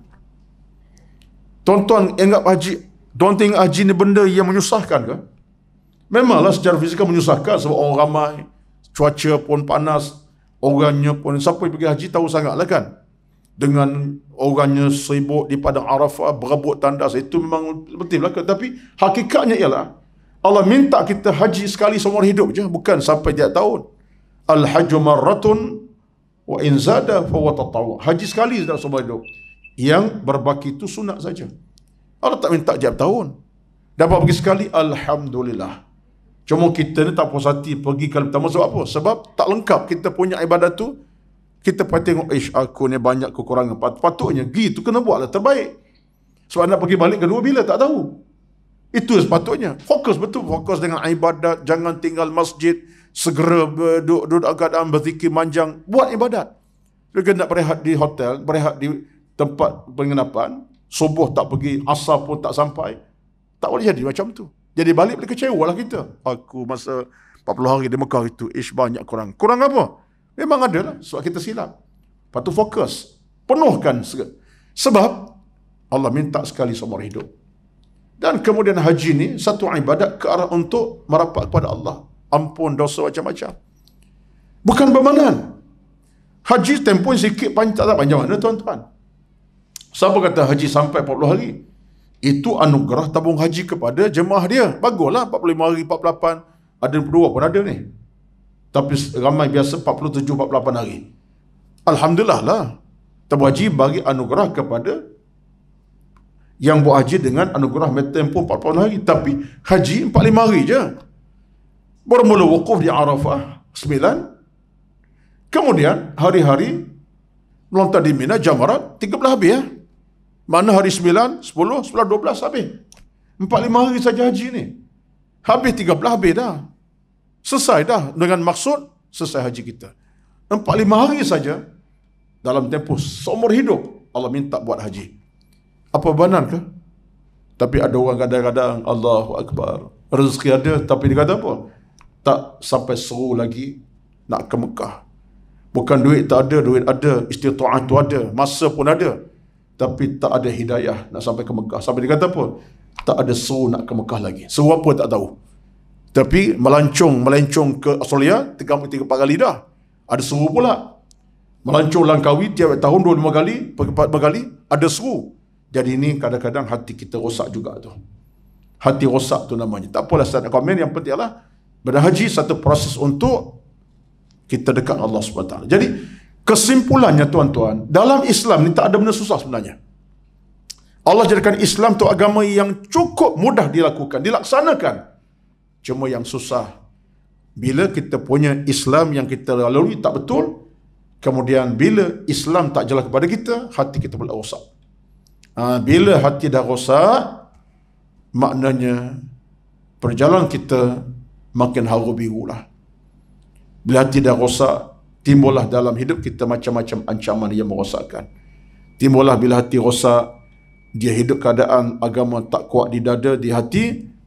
tuan-tuan ingat haji don't think haji ni benda yang menyusahkan ke memanglah secara fizikal menyusahkan sebab orang ramai cuaca pun panas orangnya pun siapa yang pergi haji tahu sangatlah kan dengan orangnya sibuk di padang Arafah berebut tandas itu memang betul lah tapi hakikatnya ialah Allah minta kita haji sekali seumur hidup je bukan sampai dia tahun al hajju marratun wa in zada fa huwa tatawu haji sekali dalam seumur hidup yang berbaki itu sunat saja Allah tak minta tiap tahun dapat pergi sekali alhamdulillah cuma kita ni tak puas hati pergi kali pertama sebab apa sebab tak lengkap kita punya ibadat tu kita pun tengok, ish aku ni banyak kekurangan. Pat patutnya, gitu kena buatlah terbaik. Sebab nak pergi balik kedua bila, tak tahu. Itu sepatutnya. Fokus betul. Fokus dengan ibadat. Jangan tinggal masjid. Segera duduk, duduk agak dalam berzikir manjang. Buat ibadat. Lagi nak berehat di hotel, berehat di tempat penginapan. Subuh tak pergi, asar pun tak sampai. Tak boleh jadi macam tu. Jadi balik boleh kecewa lah kita. Aku masa 40 hari di Mekah itu, ish banyak kurang. Kurang apa? Memang ada lah sebab kita silap. Lepas tu fokus. Penuhkan sebab Allah minta sekali seumur hidup. Dan kemudian haji ni satu ibadat ke arah untuk merapat kepada Allah. Ampun dosa macam-macam. Bukan bermanan. Haji tempoh sikit panjang tak panjang mana tuan-tuan. Siapa kata haji sampai 40 hari? Itu anugerah tabung haji kepada jemaah dia. Baguslah 45 hari, 48. Ada 22 pun ada ni tapi ramai biasa 47 48 hari. Alhamdulillah lah. Terwaji bagi anugerah kepada yang buat haji dengan anugerah metem pun 48 hari tapi haji 45 hari je. Bermula wukuf di Arafah 9. Kemudian hari-hari melontar di Mina Jamarat 13 habis ya. Mana hari 9, 10, 11, 12 habis. 45 hari saja haji ni. Habis 13 habis dah selesai dah dengan maksud selesai haji kita. Empat lima hari saja dalam tempoh seumur hidup Allah minta buat haji. Apa benar ke? Tapi ada orang kadang-kadang Allahu Akbar. Rezeki ada tapi dia kata apa? Tak sampai seru lagi nak ke Mekah. Bukan duit tak ada, duit ada, istiqaah tu ada, masa pun ada. Tapi tak ada hidayah nak sampai ke Mekah. Sampai dia kata apa? Tak ada seru nak ke Mekah lagi. Seru apa tak tahu. Tapi melancung melancung ke Australia tiga tiga empat kali dah. Ada seru pula. Melancung Langkawi tiap tahun dua lima kali, empat lima kali ada seru. Jadi ini kadang-kadang hati kita rosak juga tu. Hati rosak tu namanya. Tak apalah saya nak komen yang penting adalah berhaji satu proses untuk kita dekat Allah SWT. Jadi kesimpulannya tuan-tuan, dalam Islam ni tak ada benda susah sebenarnya. Allah jadikan Islam tu agama yang cukup mudah dilakukan, Dilaksanakan. Cuma yang susah bila kita punya Islam yang kita lalui tak betul, kemudian bila Islam tak jelas kepada kita, hati kita pula rosak. Ha, bila hati dah rosak, maknanya perjalanan kita makin haru biru lah. Bila hati dah rosak, timbullah dalam hidup kita macam-macam ancaman yang merosakkan. Timbullah bila hati rosak, dia hidup keadaan agama tak kuat di dada, di hati,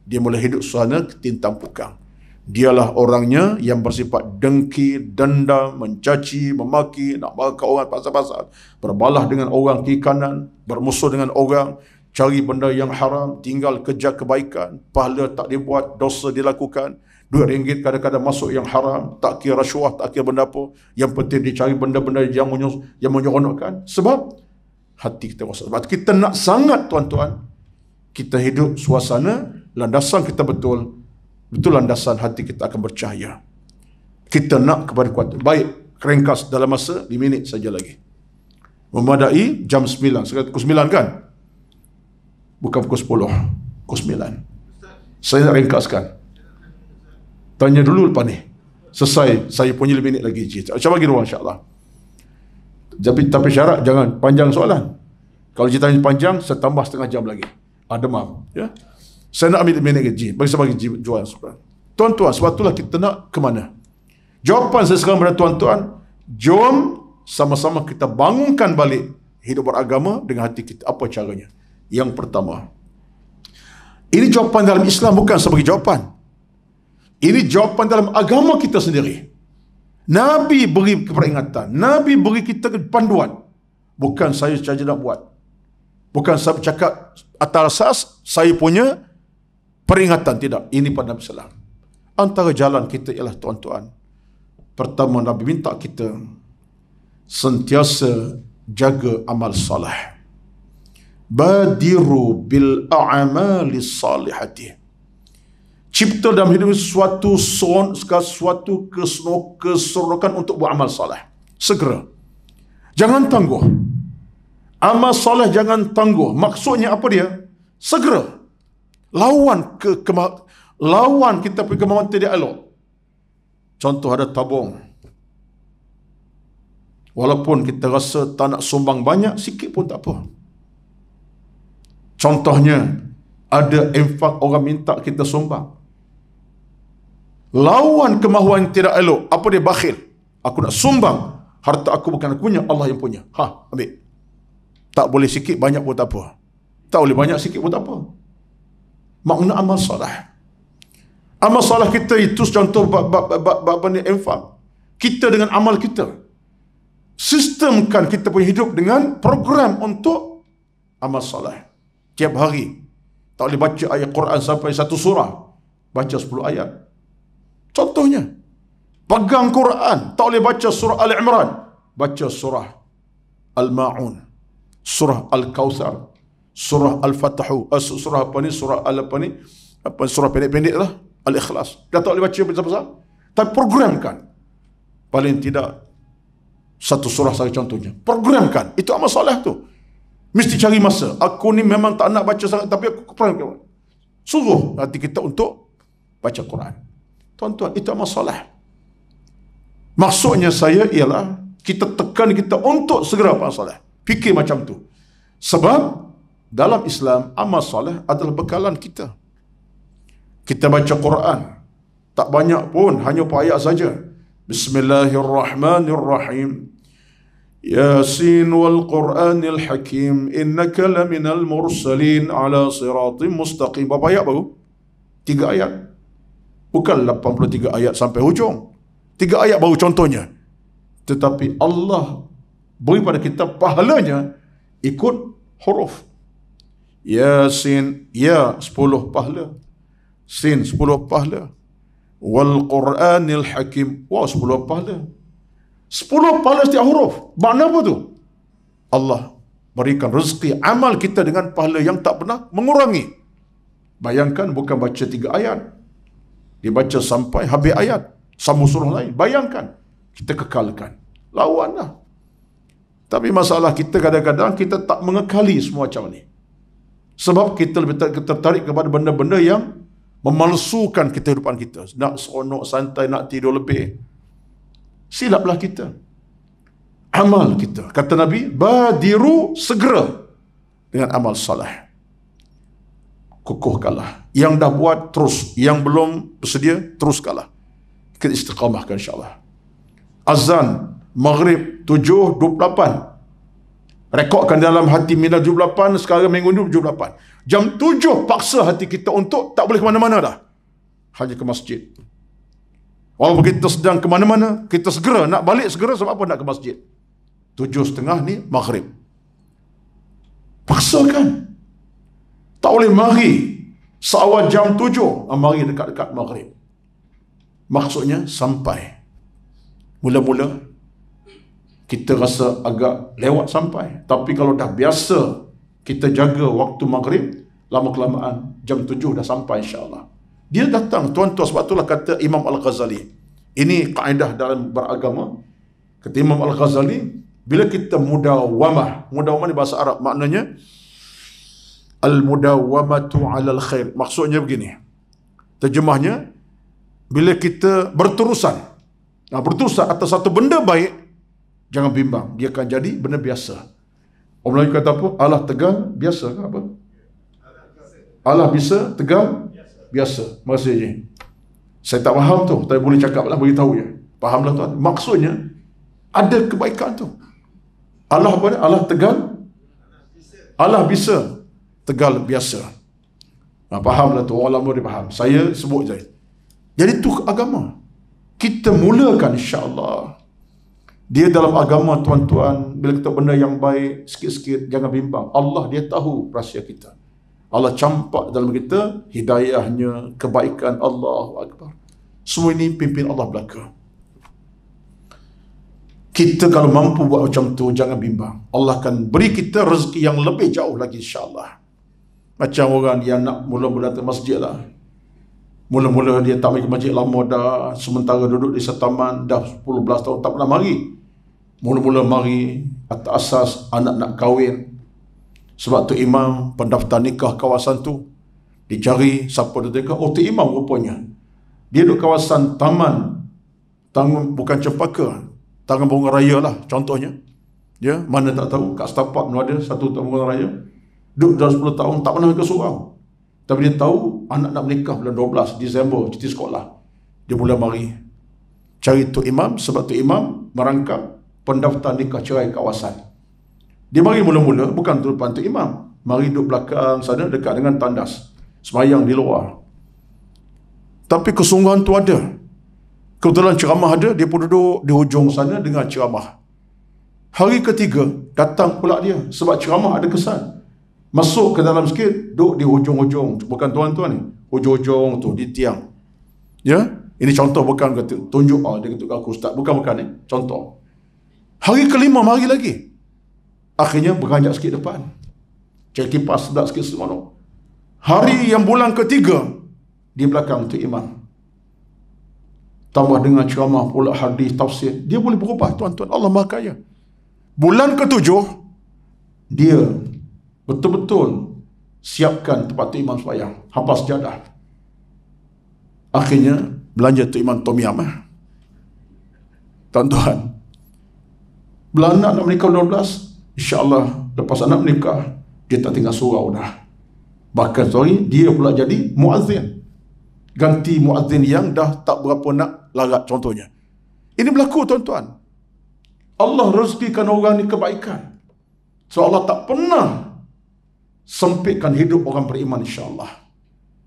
dia mula hidup suasana ketintang pukang. Dialah orangnya yang bersifat dengki, dendam, mencaci, memaki, nak bakar orang pasal-pasal. Berbalah dengan orang kiri kanan, bermusuh dengan orang, cari benda yang haram, tinggal kerja kebaikan, pahala tak dibuat, dosa dilakukan, duit ringgit kadang-kadang masuk yang haram, tak kira rasuah, tak kira benda apa, yang penting dicari benda-benda yang menyus, yang menyeronokkan. Sebab hati kita rosak. Sebab kita nak sangat tuan-tuan, kita hidup suasana landasan kita betul, betul landasan hati kita akan bercahaya. Kita nak kepada kuat. Baik, keringkas dalam masa 5 minit saja lagi. Memadai jam 9. Sekarang pukul 9 kan? Bukan pukul 10. Pukul 9. Saya nak ringkaskan. Tanya dulu lepas ni. Selesai. Saya punya 5 minit lagi. Macam bagi ruang insyaAllah. Tapi, tapi syarat jangan panjang soalan. Kalau cerita panjang, saya tambah setengah jam lagi. Ada ah, demam. Ya? Saya nak ambil minit gaji. Bagi saya bagi jual Tuan-tuan, sebab itulah kita nak ke mana? Jawapan saya sekarang kepada tuan-tuan, jom sama-sama kita bangunkan balik hidup beragama dengan hati kita. Apa caranya? Yang pertama, ini jawapan dalam Islam bukan sebagai jawapan. Ini jawapan dalam agama kita sendiri. Nabi beri keperingatan. Nabi beri kita panduan. Bukan saya saja nak buat. Bukan saya cakap atas asas saya punya peringatan tidak ini pada Nabi Sallam. Antara jalan kita ialah tuan-tuan. Pertama Nabi minta kita sentiasa jaga amal soleh. Badiru bil a'amali salihati. Cipta dalam hidup sesuatu son, kesenok keseronokan untuk buat amal soleh. Segera. Jangan tangguh. Amal soleh jangan tangguh. Maksudnya apa dia? Segera lawan ke, ke lawan kita pergi kemauan tidak elok contoh ada tabung walaupun kita rasa tak nak sumbang banyak sikit pun tak apa contohnya ada infak orang minta kita sumbang lawan kemahuan tidak elok apa dia bakhil aku nak sumbang harta aku bukan aku punya Allah yang punya ha ambil tak boleh sikit banyak pun tak apa tak boleh banyak sikit pun tak apa makna amal salah. Amal salah kita itu contoh bab-bab ni infak. Kita dengan amal kita. Sistemkan kita punya hidup dengan program untuk amal salah. Tiap hari. Tak boleh baca ayat Quran sampai satu surah. Baca 10 ayat. Contohnya. Pegang Quran. Tak boleh baca surah Al-Imran. Baca surah Al-Ma'un. Surah Al-Kawthar surah al-fatahu uh, eh, surah apa ni surah Al apa ni apa surah pendek-pendek lah al-ikhlas dah tak boleh baca besar-besar tapi programkan paling tidak satu surah saja contohnya programkan itu amal soleh tu mesti cari masa aku ni memang tak nak baca sangat tapi aku programkan suruh hati kita untuk baca Quran tuan-tuan itu amal soleh maksudnya saya ialah kita tekan kita untuk segera amal soleh fikir macam tu sebab dalam Islam amal soleh adalah bekalan kita. Kita baca Quran. Tak banyak pun hanya pun saja. Bismillahirrahmanirrahim. Yasin wal Quranil Hakim innaka laminal mursalin ala siratim mustaqim. Berapa ayat baru? Tiga ayat. Bukan 83 ayat sampai hujung. Tiga ayat baru contohnya. Tetapi Allah beri pada kita pahalanya ikut huruf Ya sin ya sepuluh pahala. Sin sepuluh pahala. Wal Quranil Hakim. Wah wow, 10 pahala. 10 pahala setiap huruf. Makna apa tu? Allah berikan rezeki amal kita dengan pahala yang tak pernah mengurangi. Bayangkan bukan baca tiga ayat. Dia baca sampai habis ayat. Sama surah lain. Bayangkan. Kita kekalkan. Lawanlah. Tapi masalah kita kadang-kadang kita tak mengekali semua macam ni. Sebab kita lebih ter- tertarik kepada benda-benda yang memalsukan kita hidupan kita. Nak seronok, santai, nak tidur lebih. Silaplah kita. Amal kita. Kata Nabi, badiru segera dengan amal salah. Kukuhkanlah. Yang dah buat, terus. Yang belum bersedia, terus kalah. Kita istiqamahkan insyaAllah. Azan, maghrib, 7.28. Rekodkan dalam hati minda 78, sekarang minggu ini 78. Jam 7 paksa hati kita untuk tak boleh ke mana-mana dah. Hanya ke masjid. Walaupun kita sedang ke mana-mana, kita segera nak balik segera sebab apa nak ke masjid. 7.30 ni maghrib. paksa kan Tak boleh mari. Seawal jam 7, ah, mari dekat-dekat maghrib. Maksudnya sampai. Mula-mula kita rasa agak lewat sampai. Tapi kalau dah biasa kita jaga waktu maghrib, lama-kelamaan jam tujuh dah sampai insyaAllah. Dia datang, tuan-tuan sebab itulah kata Imam Al-Ghazali. Ini kaedah dalam beragama. Kata Imam Al-Ghazali, bila kita mudawamah, mudawamah ni bahasa Arab, maknanya Al-mudawamatu alal khair. Maksudnya begini. Terjemahnya, bila kita berterusan, nah, berterusan atas satu benda baik, Jangan bimbang. Dia akan jadi benda biasa. Orang Melayu kata apa? Allah tegang biasa ke apa? Allah bisa, tegang biasa. Maksudnya, saya tak faham tu. Tapi boleh cakaplah bagi tahu ya. Fahamlah tuan. Maksudnya, ada kebaikan tu. Allah apa Allah tegang. Allah bisa, tegal, biasa. Nah, ha, fahamlah tu. Orang lama dia faham. Saya sebut je. Jadi tu agama. Kita mulakan insya Allah. Dia dalam agama tuan-tuan, bila kita benda yang baik, sikit-sikit, jangan bimbang. Allah dia tahu rahsia kita. Allah campak dalam kita, hidayahnya, kebaikan Allah Akbar. Semua ini pimpin Allah belaka. Kita kalau mampu buat macam tu, jangan bimbang. Allah akan beri kita rezeki yang lebih jauh lagi insyaAllah. Macam orang yang nak mula-mula ke masjid lah. Mula-mula dia tak pergi masjid lama dah. Sementara duduk di setaman dah 10-11 tahun tak pernah mari mula-mula mari atas asas anak nak kahwin sebab tu imam pendaftar nikah kawasan tu dicari siapa dia tengok oh tu imam rupanya dia duduk kawasan taman tangan bukan cempaka tangan bunga raya lah contohnya ya mana tak tahu kat setapak pun ada satu tangan bunga raya duduk dah 10 tahun tak pernah ke surau tapi dia tahu anak nak menikah bulan 12 Disember cuti sekolah dia mula mari cari tu imam sebab tu imam merangkap pendaftaran nikah cerai kawasan. Dia mari mula-mula, bukan turun pantai imam. Mari duduk belakang sana dekat dengan tandas. Semayang di luar. Tapi kesungguhan tu ada. Kebetulan ceramah ada, dia pun duduk di hujung sana dengan ceramah. Hari ketiga, datang pula dia. Sebab ceramah ada kesan. Masuk ke dalam sikit, duduk di hujung-hujung. Bukan tuan-tuan ni. Hujung-hujung tu, di tiang. Ya? Ini contoh bukan kata, tunjuk. Ah, dia kata, aku ustaz. Bukan-bukan ni. Contoh. Hari kelima mari lagi. Akhirnya beranjak sikit depan. Cek pas sedap sikit semua Hari yang bulan ketiga di belakang tu imam. Tambah dengan ceramah pula hadis tafsir, dia boleh berubah tuan-tuan. Allah Maha Kaya. Bulan ketujuh dia betul-betul siapkan tempat tu imam supaya hafaz sejadah. Akhirnya belanja tu imam Tomiam eh. Tuan-tuan, bila anak nak menikah 12 InsyaAllah lepas anak menikah Dia tak tinggal surau dah Bahkan sorry dia pula jadi muazzin Ganti muazzin yang dah tak berapa nak larat contohnya Ini berlaku tuan-tuan Allah rezekikan orang ni kebaikan So Allah tak pernah Sempitkan hidup orang beriman insyaAllah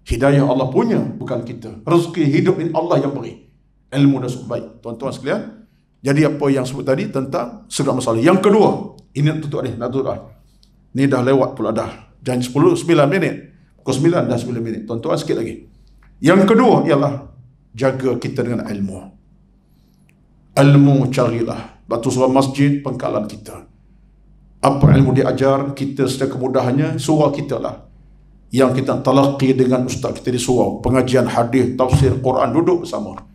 Hidayah Allah punya bukan kita Rezeki hidup ini Allah yang beri Ilmu dan sebaik Tuan-tuan sekalian jadi apa yang sebut tadi tentang segala masalah. Yang kedua, ini tutup ni, nak tutup dah. Ni dah lewat pula dah. Dan 10, 9 minit. Pukul 9 dah 9 minit. Tuan-tuan sikit lagi. Yang kedua ialah jaga kita dengan ilmu. Ilmu carilah. Batu surah masjid, pengkalan kita. Apa ilmu diajar, kita sedang kemudahannya, surah kita lah. Yang kita talaki dengan ustaz kita di surah. Pengajian hadis, tafsir, Quran, duduk Bersama.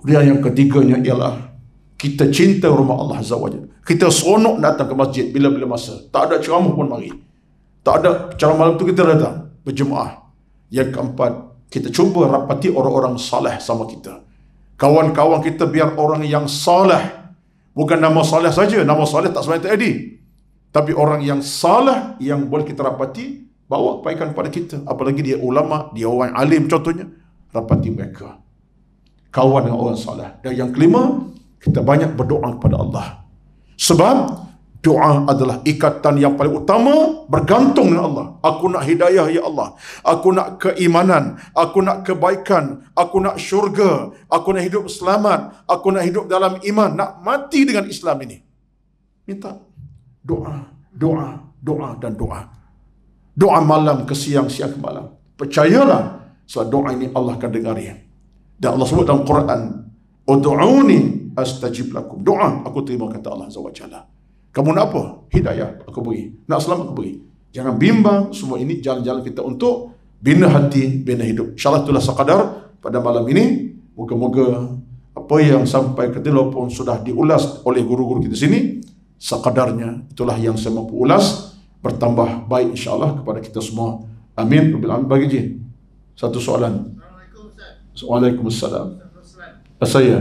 Ria yang ketiganya ialah kita cinta rumah Allah Azza wa Kita seronok datang ke masjid bila-bila masa. Tak ada ceramah pun mari. Tak ada ceramah malam tu kita datang berjemaah. Yang keempat, kita cuba rapati orang-orang salih sama kita. Kawan-kawan kita biar orang yang salih. Bukan nama salih saja, nama salih tak sebenarnya tadi. Tapi orang yang salah yang boleh kita rapati bawa kebaikan kepada kita apalagi dia ulama dia orang alim contohnya rapati mereka kawan dengan orang salah. Dan yang kelima, kita banyak berdoa kepada Allah. Sebab doa adalah ikatan yang paling utama bergantung dengan Allah. Aku nak hidayah ya Allah. Aku nak keimanan, aku nak kebaikan, aku nak syurga, aku nak hidup selamat, aku nak hidup dalam iman, nak mati dengan Islam ini. Minta doa, doa, doa dan doa. Doa malam ke siang, siang ke malam. Percayalah, sebab doa ini Allah akan dengar ya. Dan Allah sebut dalam Quran, "Ud'uni astajib lakum." Doa aku terima kata Allah Azza wa Kamu nak apa? Hidayah aku beri. Nak selamat aku beri. Jangan bimbang semua ini jalan-jalan kita untuk bina hati, bina hidup. Insya-Allah itulah sekadar pada malam ini. Moga-moga apa yang sampai ke telur pun sudah diulas oleh guru-guru kita sini. Sekadarnya itulah yang saya mampu ulas bertambah baik insya-Allah kepada kita semua. Amin. Bagi je satu soalan. Waalaikumsalam. saya? Saya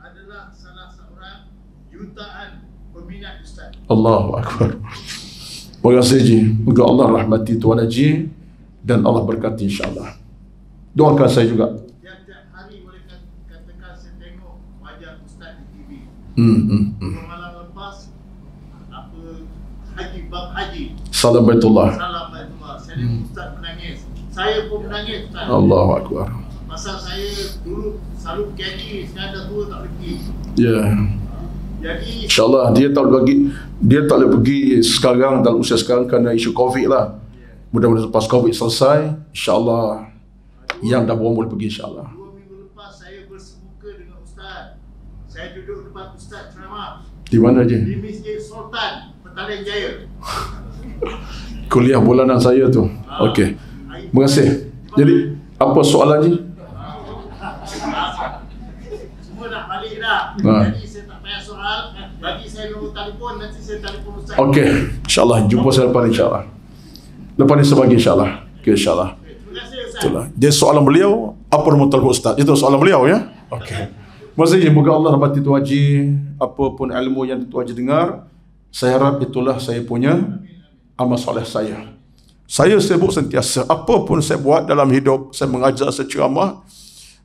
adalah salah seorang jutaan peminat Ustaz. Allahu Akbar. Terima kasih Ji. Moga Allah rahmati Tuan Haji dan Allah berkati insyaAllah. Doakan saya juga. tiap hari boleh katakan saya tengok wajah Ustaz di TV. Hmm, hmm, hmm. Salam Baitullah. Salam Baitullah. Saya hmm. menangis. Saya pun menangis Allahu Akbar pasal saya dulu selalu pergi sekarang dah tua tak pergi. Ya. Yeah. Jadi insyaallah dia tak boleh pergi dia tak boleh pergi sekarang dalam usia sekarang kerana isu covid lah. Mudah-mudahan lepas covid selesai insyaallah yang dah boleh pergi insyaallah. Dua minggu lepas saya bersemuka dengan ustaz. Saya duduk tempat ustaz ceramah. Di mana je? Di Masjid Sultan Petaling Jaya. Kuliah bulanan saya tu. Ah. Okey. Terima kasih. Jadi apa soalan ni? Ha. Nanti saya tak payah soal. Bagi saya nombor telefon, nanti saya telefon Ustaz. Okey. InsyaAllah. Jumpa saya lepas ni insyaAllah. Lepas ni sebagi insyaAllah. Okey insyaAllah. Terima kasih Ustaz. Dia soalan beliau, apa nombor telefon Ustaz? Itu soalan beliau ya. Okey. Maksudnya, moga Allah rahmati Tuan Haji. Apapun ilmu yang Tuan Haji dengar, saya harap itulah saya punya amal soleh saya. Saya sebut sentiasa, apapun saya buat dalam hidup, saya mengajar, saya ceramah,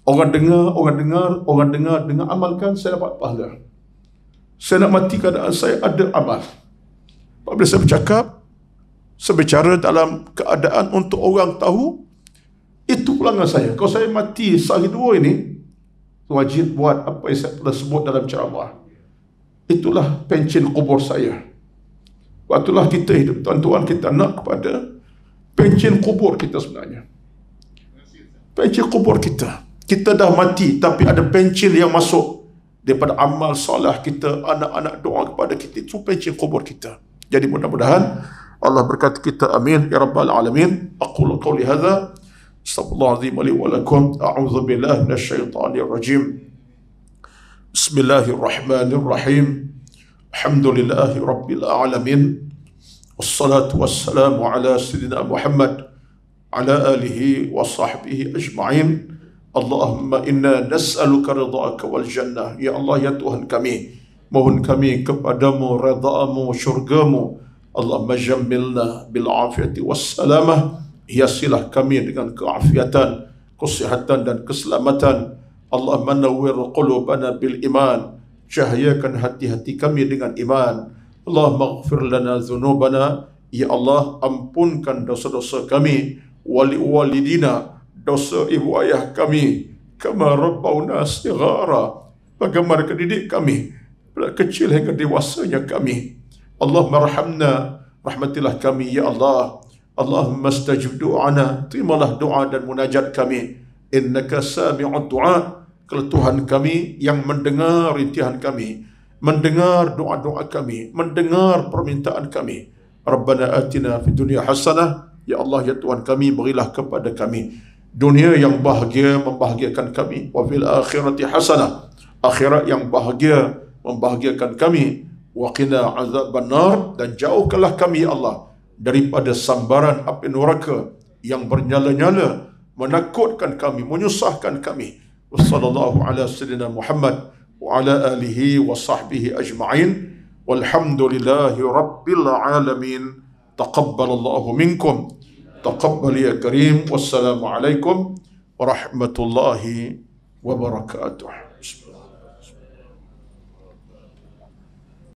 Orang dengar, orang dengar, orang dengar, dengar amalkan, saya dapat pahala. Saya nak mati keadaan saya ada amal. Apabila saya bercakap, saya bercara dalam keadaan untuk orang tahu, itu pulangan saya. Kalau saya mati sehari dua ini, wajib buat apa yang saya telah sebut dalam ceramah. Itulah pencin kubur saya. Waktulah kita hidup, tuan-tuan kita nak kepada pencin kubur kita sebenarnya. Pencin kubur kita kita dah mati tapi ada pencil yang masuk daripada amal salah kita anak-anak doa kepada kita itu pencil kubur kita jadi mudah-mudahan Allah berkata kita amin ya rabbal alamin aqulu qawli hadha astaghfirullah azim li wa lakum a'udzu billahi minasyaitonir rajim bismillahirrahmanirrahim alhamdulillahi rabbil alamin wassalatu wassalamu ala sayyidina muhammad ala alihi wa sahbihi ajma'in Allahumma inna nas'aluka ridhaaka wal jannah. Ya Allah ya Tuhan kami, mohon kami kepadamu redha-Mu, syurga-Mu. Allahumma jammilna bil afiyati was salamah. Hiasilah kami dengan keafiatan, kesihatan dan keselamatan. Allahumma nawwir qulubana bil iman. Cahayakan hati-hati kami dengan iman. Allah ighfir lana dhunubana. Ya Allah, ampunkan dosa-dosa kami. Wali walidina dosa ibu ayah kami kama rabbawna sighara bagaimana kedidik kami kecil hingga dewasanya kami Allah marhamna rahmatilah kami ya Allah Allahumma stajib du'ana terimalah doa dan munajat kami innaka sami'ud du'a kalau Tuhan kami yang mendengar rintihan kami mendengar doa-doa kami mendengar permintaan kami Rabbana atina fi dunia hasanah ya Allah ya Tuhan kami berilah kepada kami dunia yang bahagia membahagiakan kami wa fil akhirati hasanah akhirat yang bahagia membahagiakan kami wa qina azaban dan jauhkanlah kami ya Allah daripada sambaran api neraka yang bernyala-nyala menakutkan kami menyusahkan kami sallallahu ala sayyidina Muhammad wa ala alihi wa sahbihi ajma'in walhamdulillahi rabbil alamin taqabbalallahu minkum تقبل يا كريم والسلام عليكم ورحمة الله وبركاته